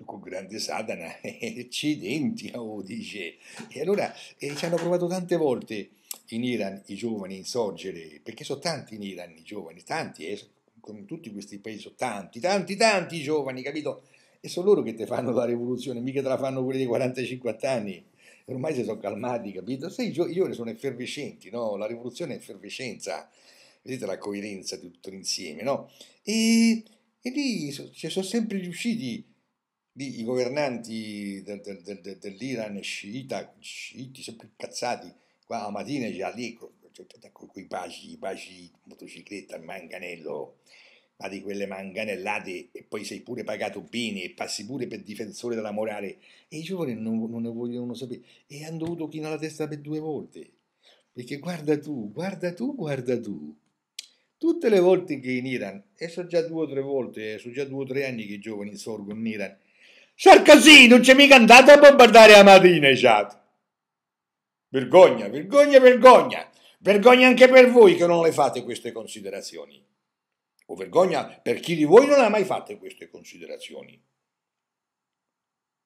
con grande Satana, accidenti, oh, dice. E allora eh, ci hanno provato tante volte in Iran i giovani a insorgere, perché sono tanti in Iran i giovani, tanti, eh, come tutti questi paesi, sono tanti, tanti, tanti i giovani, capito? E sono loro che te fanno la rivoluzione, mica te la fanno quelli di 40-50 anni ormai si sono calmati, capito? Sei giovani sono effervescenti, no? La rivoluzione è effervescenza, vedete la coerenza di tutto l'insieme, no? E, e lì ci cioè, sono sempre riusciti lì, i governanti del, del, del, dell'Iran sciita, sciiti, sempre cazzati, qua a mattina già lì, con, con, con baci, i baci motocicletta, il manganello, ma di quelle manganellate e poi sei pure pagato bene e passi pure per difensore della morale e i giovani non, non ne vogliono sapere e hanno dovuto chinare la testa per due volte perché guarda tu, guarda tu, guarda tu tutte le volte che in Iran e sono già due o tre volte, eh, sono già due o tre anni che i giovani sorgono in Iran Sarkozy non c'è mica andato a bombardare la madrina chat vergogna, vergogna, vergogna vergogna anche per voi che non le fate queste considerazioni o vergogna per chi di voi non ha mai fatto queste considerazioni.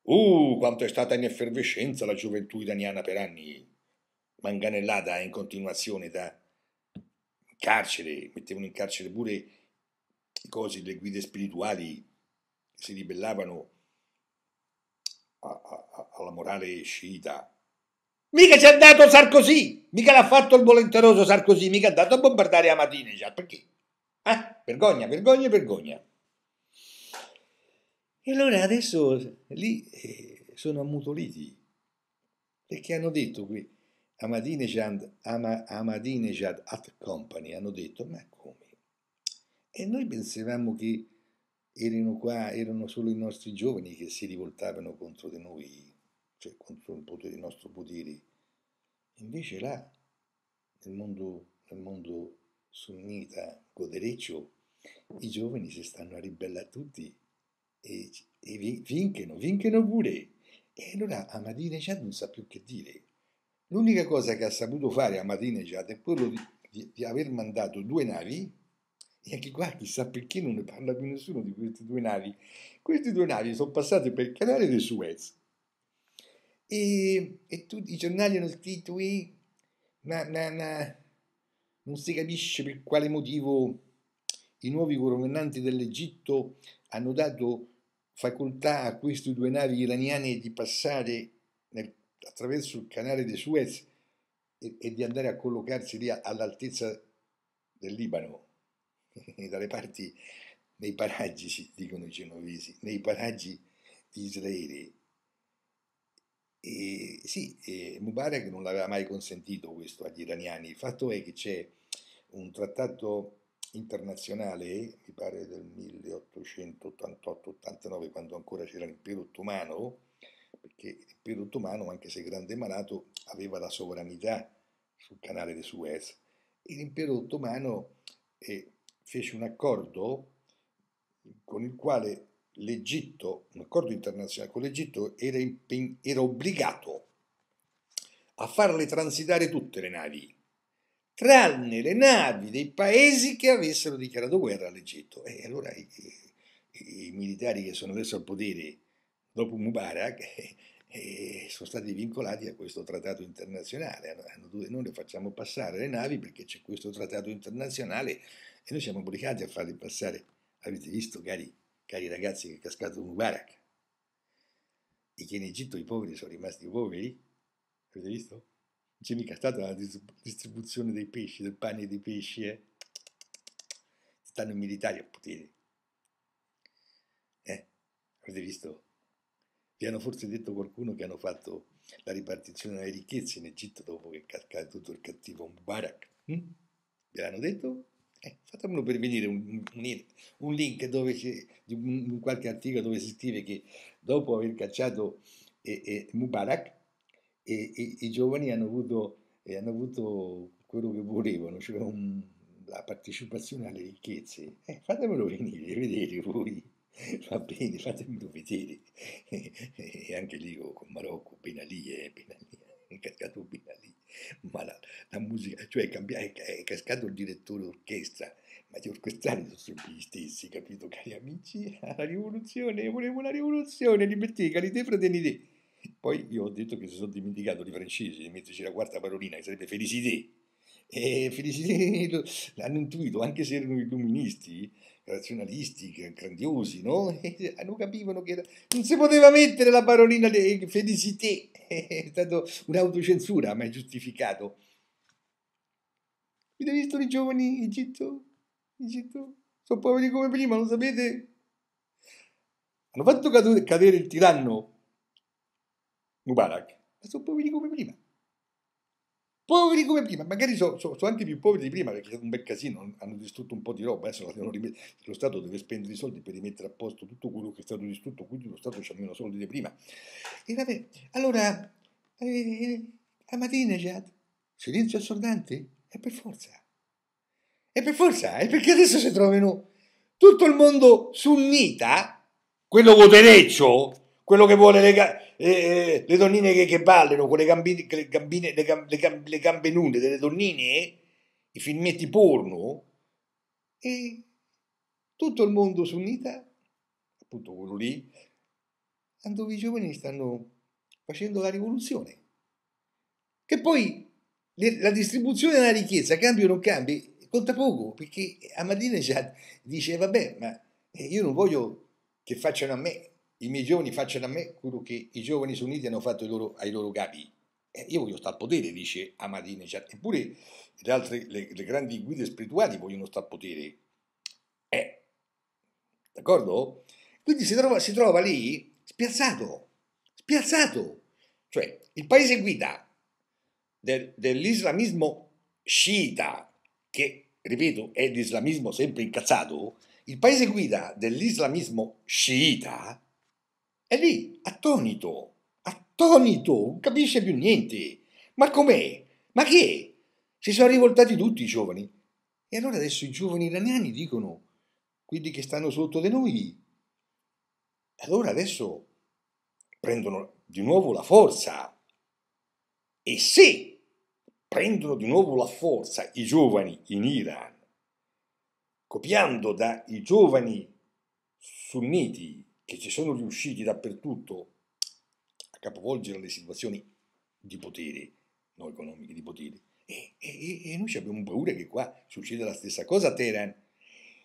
Uh, quanto è stata in effervescenza la gioventù italiana per anni, manganellata in continuazione da carcere, mettevano in carcere pure cose le guide spirituali che si ribellavano a, a, alla morale sciita. Mica ci ha dato Sarkozy, mica l'ha fatto il volenteroso Sarkozy, mica ha dato a bombardare Ahmadinejad, perché? Ah, vergogna, vergogna, vergogna. E allora adesso lì eh, sono ammutoliti, perché hanno detto qui, Ahmadinejad, Ama, Ahmadinejad at Company, hanno detto, ma come? E noi pensavamo che erano qua, erano solo i nostri giovani che si rivoltavano contro di noi, cioè contro il, potere, il nostro potere. Invece là, nel mondo, nel mondo sunnita godereccio, i giovani si stanno a ribellare tutti e, e vincono, vincheno pure. E allora Ahmadinejad non sa più che dire. L'unica cosa che ha saputo fare Ahmadinejad è quello di, di, di aver mandato due navi e anche qua chissà perché non ne parla più nessuno di queste due navi. Queste due navi sono passate per il canale di Suez e, e tutti i giornali hanno scritto eh, ma, ma, ma non si capisce per quale motivo i nuovi governanti dell'Egitto hanno dato facoltà a queste due navi iraniane di passare nel, attraverso il canale di Suez e, e, di andare a collocarsi lì all'altezza del Libano, dalle parti, nei paraggi, dicono i genovesi, nei paraggi di Israele. E, sì, e Mubarak non l'aveva mai consentito questo agli iraniani. Il fatto è che c'è un trattato internazionale, mi pare del 1888-89, quando ancora c'era l'impero ottomano, perché l'impero ottomano, anche se grande e malato, aveva la sovranità sul canale di Suez. l'impero ottomano eh, fece un accordo con il quale l'Egitto, un accordo internazionale con l'Egitto era, impeg- era obbligato a farle transitare tutte le navi, tranne le navi dei paesi che avessero dichiarato guerra all'Egitto. E eh, allora i, i, i militari che sono adesso al potere dopo Mubarak eh, eh sono stati vincolati a questo trattato internazionale. Noi le facciamo passare le navi perché c'è questo trattato internazionale e noi siamo obbligati a farle passare. Avete visto, cari Cari ragazzi, che è cascato Mubarak. E che in Egitto i poveri sono rimasti poveri, avete visto? Non c'è mica stata la distribuzione dei pesci, del pane e dei pesci, eh? Stanno i militari a potere. Eh? Avete visto? Vi hanno forse detto qualcuno che hanno fatto la ripartizione delle ricchezze in Egitto dopo che è cascato tutto il cattivo Mubarak? Hm? Ve l'hanno detto? eh, fatemelo pervenire un, un, un link di un, qualche articolo dove si scrive che dopo aver cacciato eh, eh, Mubarak i giovani hanno avuto, eh, hanno avuto, quello che volevano, cioè la partecipazione alle ricchezze. Eh, fatemelo venire, vedete voi va bene, fatemelo vedere. e anche lì con Marocco, Benalì, eh, Benalì, è cascato Benalì. ma la, la, musica, cioè cambiare, è cascato il direttore d'orchestra, ma gli orchestrali sono sempre gli stessi, capito, cari amici? La rivoluzione, volevo la rivoluzione, cari te, fratelli te. Poi io ho detto che si sono dimenticato di francese, di metterci la quarta parolina, che sarebbe felicité. E felicité l'hanno intuito, anche se erano i comunisti, razionalisti, grandiosi, no? E eh, non capivano che era... non si poteva mettere la baronina di eh, Felicité, eh, è stata un'autocensura, ma è giustificato. Avete visto i giovani in Egitto? In Egitto? Sono poveri come prima, lo sapete? Hanno fatto cadere il tiranno Mubarak, ma sono poveri come prima poveri come prima, magari sono so, so anche più poveri di prima perché è un bel casino, hanno distrutto un po' di roba, adesso rimet- lo Stato deve spendere i soldi per rimettere a posto tutto quello che è stato distrutto, quindi lo Stato c'ha meno soldi di prima. E vabbè, allora, eh, a Madinejad, silenzio assordante? È per forza. È per forza, è perché adesso si trovano tutto il mondo sunnita, quello votereccio, quello che vuole le, eh, eh, le donnine che, che, ballano con le gambine, le, gambine, le, gam, le, gam, le gambe nude delle donnine, i filmetti porno, e tutto il mondo sunnita, appunto quello lì, dove i giovani stanno facendo la rivoluzione. Che poi la distribuzione della ricchezza cambia o non cambia, conta poco, perché Amadine già dice, vabbè, ma eh, io non voglio che facciano a me i miei giovani facciano a me quello che i giovani sunniti hanno fatto ai loro, ai loro capi. Eh, io voglio stare al potere, dice Ahmadinejad, eppure le, altre, le, le grandi guide spirituali vogliono stare al potere. Eh, d'accordo? Quindi si trova, si trova lì spiazzato, spiazzato. Cioè, il paese guida del, dell'islamismo sciita, che, ripeto, è l'islamismo sempre incazzato, il paese guida dell'islamismo sciita è lì, attonito, attonito, non capisce più niente. Ma com'è? Ma che? Si sono rivoltati tutti i giovani. E allora adesso i giovani iraniani dicono, quelli che stanno sotto di noi, allora adesso prendono di nuovo la forza. E se prendono di nuovo la forza i giovani in Iran, copiando dai giovani sunniti che ci sono riusciti dappertutto a capovolgere le situazioni di potere, non economiche, di potere. E, e, e noi abbiamo paura che qua succeda la stessa cosa a Teheran.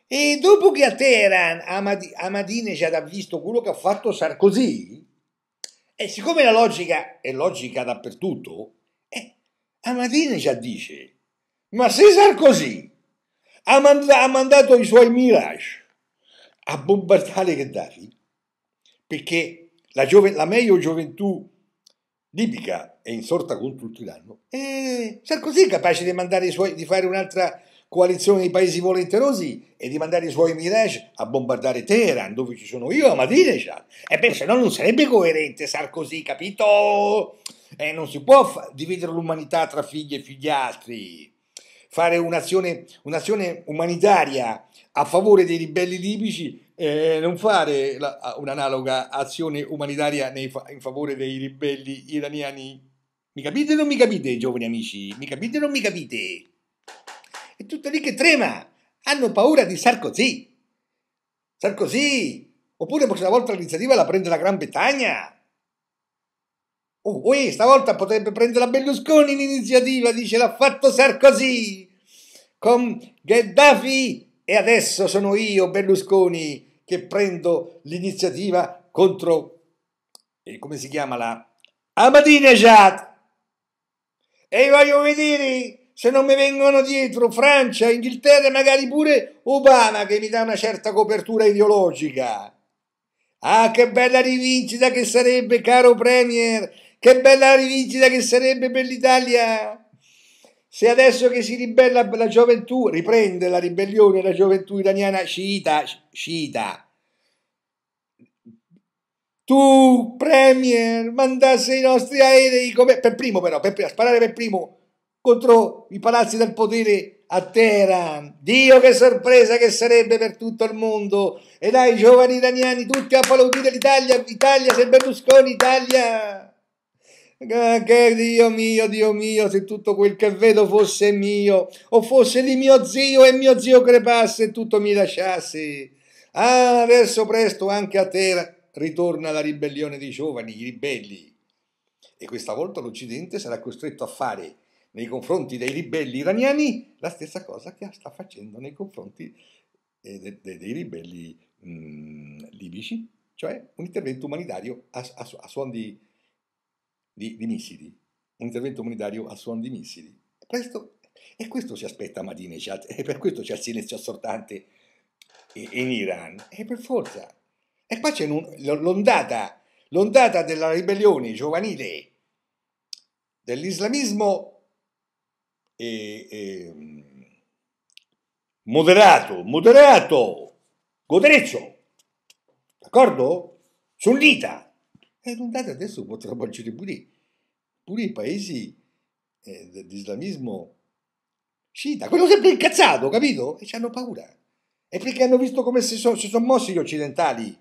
E dopo che a Teheran Amad- Amadine ci ha visto quello che ha fatto Sarkozy, e siccome la logica è logica dappertutto, eh, Amadine ci dice, ma se Sarkozy ha, mand- ha mandato i suoi Mirage a bombardare Gheddafi, perché la, giove, la meglio gioventù libica è insorta contro il tiranno. E Sarkozy è capace di, mandare i suoi, di fare un'altra coalizione di paesi volenterosi e di mandare i suoi Mirage a bombardare Teheran, dove ci sono io a Madine. E beh, se no non sarebbe coerente Sarkozy, capito? Eh, non si può dividere l'umanità tra figli e figliastri. Fare un'azione, un'azione umanitaria a favore dei ribelli libici eh, eh, non fare la, un'analoga azione umanitaria nei, in favore dei ribelli iraniani. Mi capite o non mi capite, giovani amici? Mi capite o non mi capite? È tutto lì che trema. Hanno paura di Sarkozy. Sarkozy! Oppure prossima volta l'iniziativa la prende la Gran Bretagna. Oh, uè, stavolta potrebbe prendere la Berlusconi l'iniziativa, dice l'ha fatto Sarkozy con Gheddafi e adesso sono io Berlusconi che prendo l'iniziativa contro, eh, come si chiama la, Ahmadinejad. E voglio vedere se non mi vengono dietro Francia, Inghilterra e magari pure Obama che mi dà una certa copertura ideologica. Ah, che bella rivincita che sarebbe, caro Premier! Che bella rivincita che sarebbe per l'Italia! Se adesso che si ribella la gioventù, riprende la ribellione la gioventù iraniana sciita, sciita. Tu, Premier, mandasse i nostri aerei come, per primo però, per, a sparare per primo contro i palazzi del potere a Teheran. Dio che sorpresa che sarebbe per tutto il mondo. E dai, giovani iraniani, tutti a applaudire l'Italia, Italia, se Berlusconi, Italia! Che Dio mio, Dio mio, se tutto quel che vedo fosse mio, o fosse di mio zio e mio zio crepasse e tutto mi lasciasse. Ah, adesso presto anche a te ritorna la ribellione dei giovani, i ribelli. E questa volta l'Occidente sarà costretto a fare nei confronti dei ribelli iraniani la stessa cosa che sta facendo nei confronti eh, dei ribelli mh, mm, libici, cioè un intervento umanitario a, a, a suon di di, di missili, un intervento umanitario a suono di missili. Questo, e questo si aspetta Madinejad, e per questo c'è il silenzio assortante in Iran, e per forza. E qua c'è l'ondata, l'ondata della ribellione giovanile, dell'islamismo eh, e, mm, moderato, moderato, godereccio, d'accordo? Sunnita, e l'ondata adesso può travolgere pure, pure i paesi eh, dell'islamismo sciita, quello sempre incazzato, capito? E ci hanno paura. E perché hanno visto come si sono, si sono mossi gli occidentali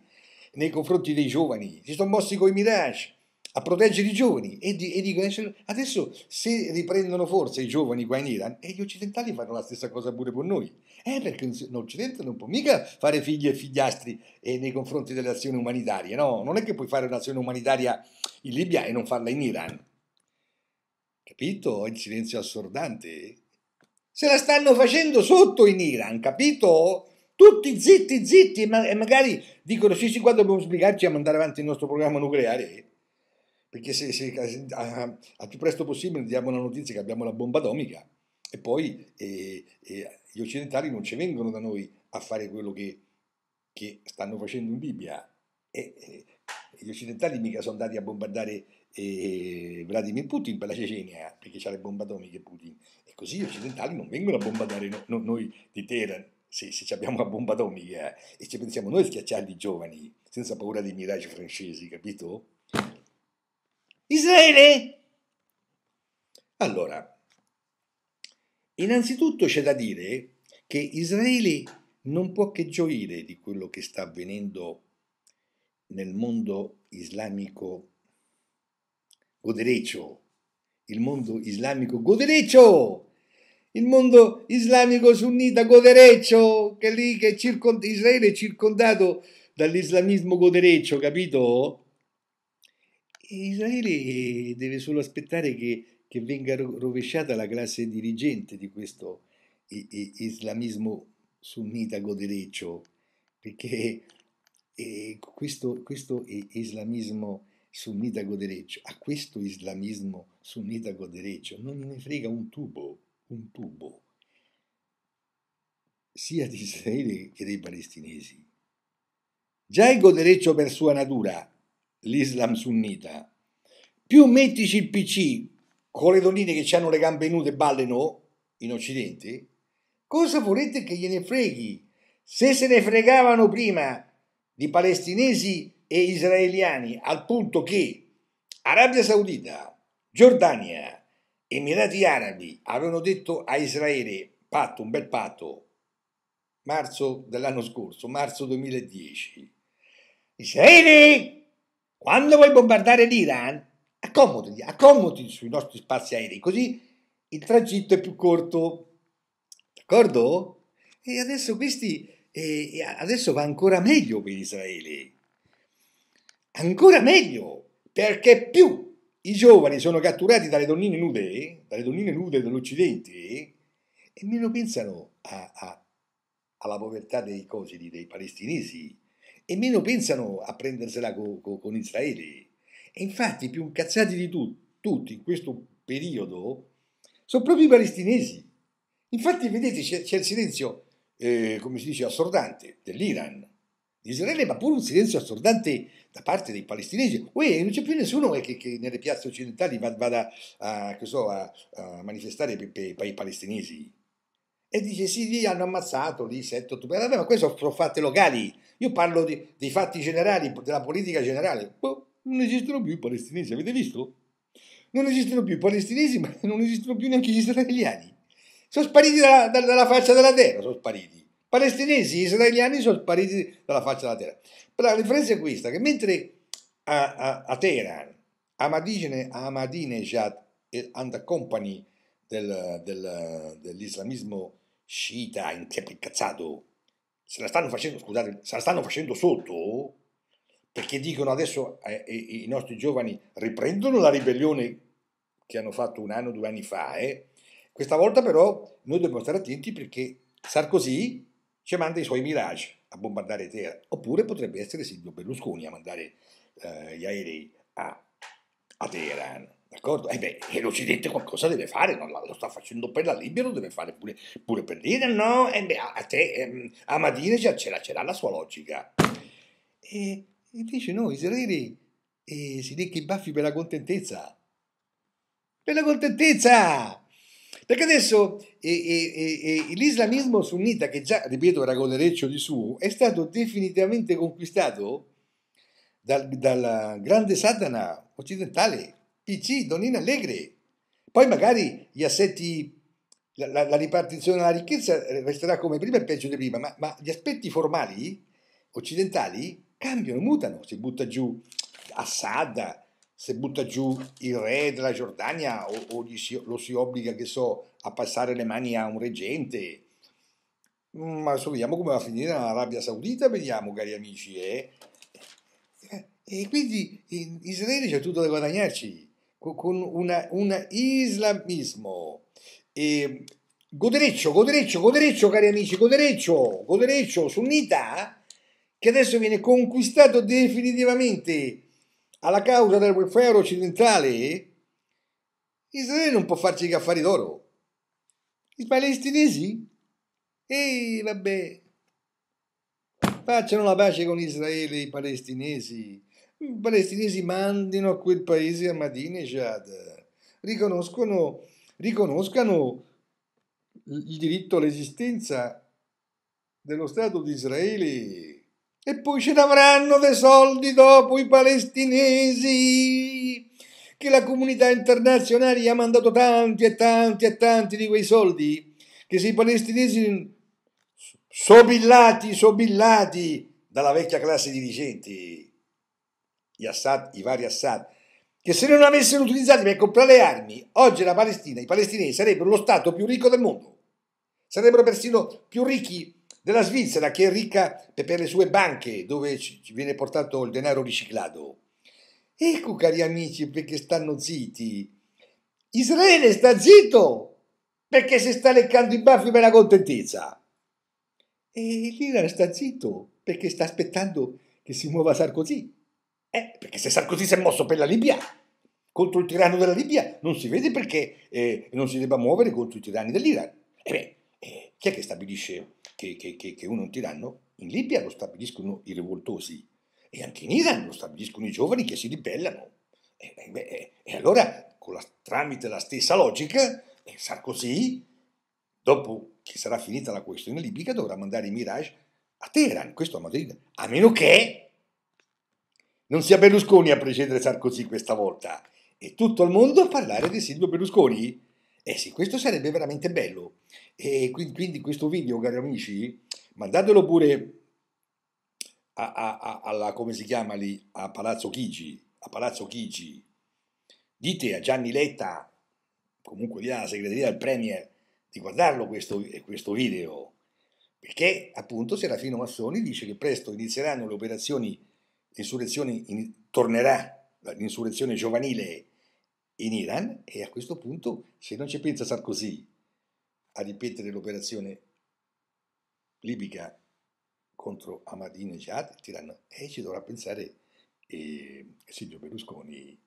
nei confronti dei giovani, si sono mossi con i mirage, a proteggere i giovani e, di, e dico adesso se riprendono forza i giovani qua in Iran e gli occidentali fanno la stessa cosa pure con noi eh, perché l'Occidente non può mica fare figli e figliastri eh, nei confronti delle azioni umanitarie no, non è che puoi fare un'azione umanitaria in Libia e non farla in Iran capito? il silenzio assordante se la stanno facendo sotto in Iran capito? tutti zitti zitti e magari dicono sì sì qua dobbiamo sbrigarci a mandare avanti il nostro programma nucleare perché se, se eh, a, a, più presto possibile diamo la notizia che abbiamo la bomba atomica e poi eh, eh, gli occidentali non ci vengono da noi a fare quello che, che stanno facendo in Libia. E, eh, gli occidentali mica sono andati a bombardare Vladimir Putin per la Cecenia, perché c'ha le bombe atomiche Putin. E così gli occidentali non vengono a bombardare no, no, noi di Teheran, se, se abbiamo la bomba atomica, eh. e ci pensiamo noi a schiacciarli giovani, senza paura dei miraggi francesi, capito? Israele? Allora, innanzitutto c'è da dire che Israele non può che gioire di quello che sta avvenendo nel mondo islamico godereccio, il mondo islamico godereccio, il mondo islamico sunnita godereccio, che lì che circond- Israele è circondato dall'islamismo godereccio, capito? Israele deve solo aspettare che, che venga rovesciata la classe dirigente di questo islamismo sunnita godereccio, perché eh, questo, questo islamismo sunnita godereccio, a questo islamismo sunnita godereccio non ne frega un tubo, un tubo, sia di Israele che dei palestinesi. Già il godereccio per sua natura, l'Islam sunnita, più mettici il PC con le donine che hanno le gambe nude e ballano in Occidente, cosa volete che gliene freghi? Se se ne fregavano prima di palestinesi e israeliani al punto che Arabia Saudita, Giordania, Emirati Arabi avevano detto a Israele, patto, un bel patto, marzo dell'anno scorso, marzo 2010, Israele quando vuoi bombardare l'Iran, accomodati, accomodati sui nostri spazi aerei, così il tragitto è più corto. D'accordo? E adesso questi e adesso va ancora meglio per Israele. Ancora meglio, perché più i giovani sono catturati dalle donnine nude, dalle donnine nude dell'Occidente, e meno pensano a, a, alla povertà dei cosidi, dei palestinesi, e meno pensano a prendersela co, co, con Israele. E infatti più incazzati di tu, tutti in questo periodo sono proprio i palestinesi. Infatti vedete c'è, c'è il silenzio, eh, come si dice, assordante dell'Iran, di Israele, ma pure un silenzio assordante da parte dei palestinesi. Uè, non c'è più nessuno che, che nelle piazze occidentali vada, a, so, a, a manifestare per, per, per, i palestinesi. E dice sì, lì hanno ammazzato, lì 7-8, ma questo sono fatte locali, io parlo di, dei fatti generali, della politica generale. Boh, non esistono più i palestinesi, avete visto? Non esistono più i palestinesi, ma non esistono più neanche gli israeliani. Sono spariti dalla, dalla faccia della terra, sono spariti. Palestinesi e israeliani sono spariti dalla faccia della terra. Però la differenza è questa, che mentre a, a, a Teheran Ahmadinejad and the company del, del, dell'islamismo sciita incazzato se la stanno facendo, scusate, se la stanno facendo sotto perché dicono adesso eh, i nostri giovani riprendono la ribellione che hanno fatto un anno, due anni fa. Eh. Questa volta però noi dobbiamo stare attenti perché Sarkozy ci manda i suoi mirage a bombardare Terra, oppure potrebbe essere Silvio Berlusconi a mandare eh, gli aerei a, a Teheran. D'accordo? Eh e beh, l'Occidente qualcosa deve fare, no? lo sta facendo per la Libia, lo deve fare pure, pure per l'Iran, no? E eh beh, a te, ehm, a Ahmadinejad ce l'ha la sua logica. E invece noi, Israele eh, si lecca i baffi per la contentezza. Per la contentezza! Perché adesso eh, eh, l'islamismo sunnita, che già, ripeto, era godereccio di su, è stato definitivamente conquistato dal, dal grande Satana occidentale PC, Donina Allegri. Poi magari gli assetti, la, la, la ripartizione della ricchezza eh, resterà come prima e peggio di prima, ma, ma gli aspetti formali occidentali cambiano, mutano, si butta giù Assad, se butta giù il re della Giordania o, o si, lo si obbliga, che so, a passare le mani a un reggente. Ma mm, adesso vediamo come va a finire l'Arabia Saudita, vediamo cari amici. Eh? eh e quindi in Israele c'è tutto da guadagnarci con un islamismo. E godereccio, godereccio, godereccio, cari amici, godereccio, godereccio, sunnita, che adesso viene conquistato definitivamente alla causa del welfare occidentale, Israele non può farci i affari d'oro. I palestinesi? Ehi, vabbè, facciano la pace con Israele e i palestinesi i palestinesi mandino a quel paese Ahmadinejad, riconoscono, riconoscano il diritto all'esistenza dello Stato di Israele e poi ce l'avranno dei soldi dopo i palestinesi che la comunità internazionale gli ha mandato tanti e tanti e tanti di quei soldi che se i palestinesi sobillati sobillati dalla vecchia classe dirigente gli Assad, i vari Assad, che se non avessero utilizzati per comprare armi, oggi la Palestina, i palestinesi sarebbero lo Stato più ricco del mondo. Sarebbero persino più ricchi della Svizzera, che è ricca per le sue banche, dove ci viene portato il denaro riciclato. Ecco, cari amici, perché stanno zitti. Israele sta zitto perché si sta leccando i baffi per la contentezza. E l'Iran sta zitto perché sta aspettando che si muova Sarkozy. Eh, perché se Sarkozy si è mosso per la Libia, contro il tiranno della Libia, non si vede perché eh, non si debba muovere contro i tiranni dell'Iran. E eh beh, eh, chi è che stabilisce che, che, che, che, uno è un tiranno? In Libia lo stabiliscono i rivoltosi e anche in Iran lo stabiliscono i giovani che si ribellano. E, eh, beh, eh, e allora, la, tramite la stessa logica, Sarkozy, dopo che sarà finita la questione libica, dovrà mandare i Mirage a Teheran, questo a Madrid, a meno che non sia Berlusconi a precedere Sarkozy questa volta. E tutto il mondo a parlare di Silvio Berlusconi? Eh sì, questo sarebbe veramente bello. E quindi questo video, cari amici, mandatelo pure a, a, a, alla, come si chiama lì, a Palazzo Chigi, a Palazzo Chigi. Dite a Gianni Letta, comunque lì alla segreteria del Premier, di guardarlo questo, questo video, perché appunto Serafino Massoni dice che presto inizieranno le operazioni l'insurrezione, in, tornerà l'insurrezione giovanile in Iran e a questo punto se non ci pensa Sarkozy a ripetere l'operazione libica contro Ahmadinejad, tiranno, e eh, ci dovrà pensare eh, Silvio Berlusconi.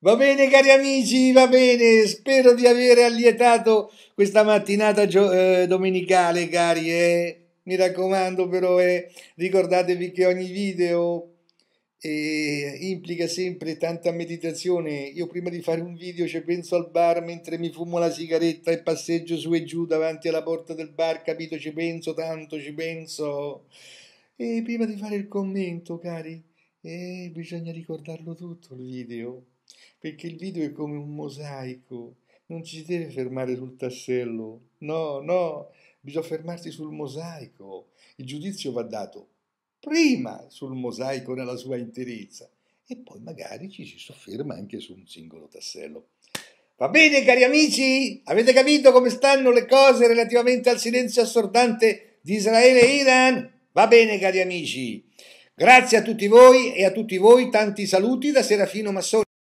Va bene cari amici, va bene, spero di avere allietato questa mattinata eh, domenicale cari, eh. mi raccomando però eh, ricordatevi che ogni video e implica sempre tanta meditazione. Io prima di fare un video ci penso al bar mentre mi fumo la sigaretta e passeggio su e giù davanti alla porta del bar, capito? Ci penso tanto, ci penso. E prima di fare il commento, cari, eh, bisogna ricordarlo tutto il video, perché il video è come un mosaico, non ci si deve fermare sul tassello, no, no, bisogna fermarsi sul mosaico. Il giudizio va dato prima sul mosaico nella sua interezza e poi magari ci si sofferma anche su un singolo tassello. Va bene, cari amici? Avete capito come stanno le cose relativamente al silenzio assordante di Israele e Iran? Va bene, cari amici. Grazie a tutti voi e a tutti voi tanti saluti da Serafino Massoni.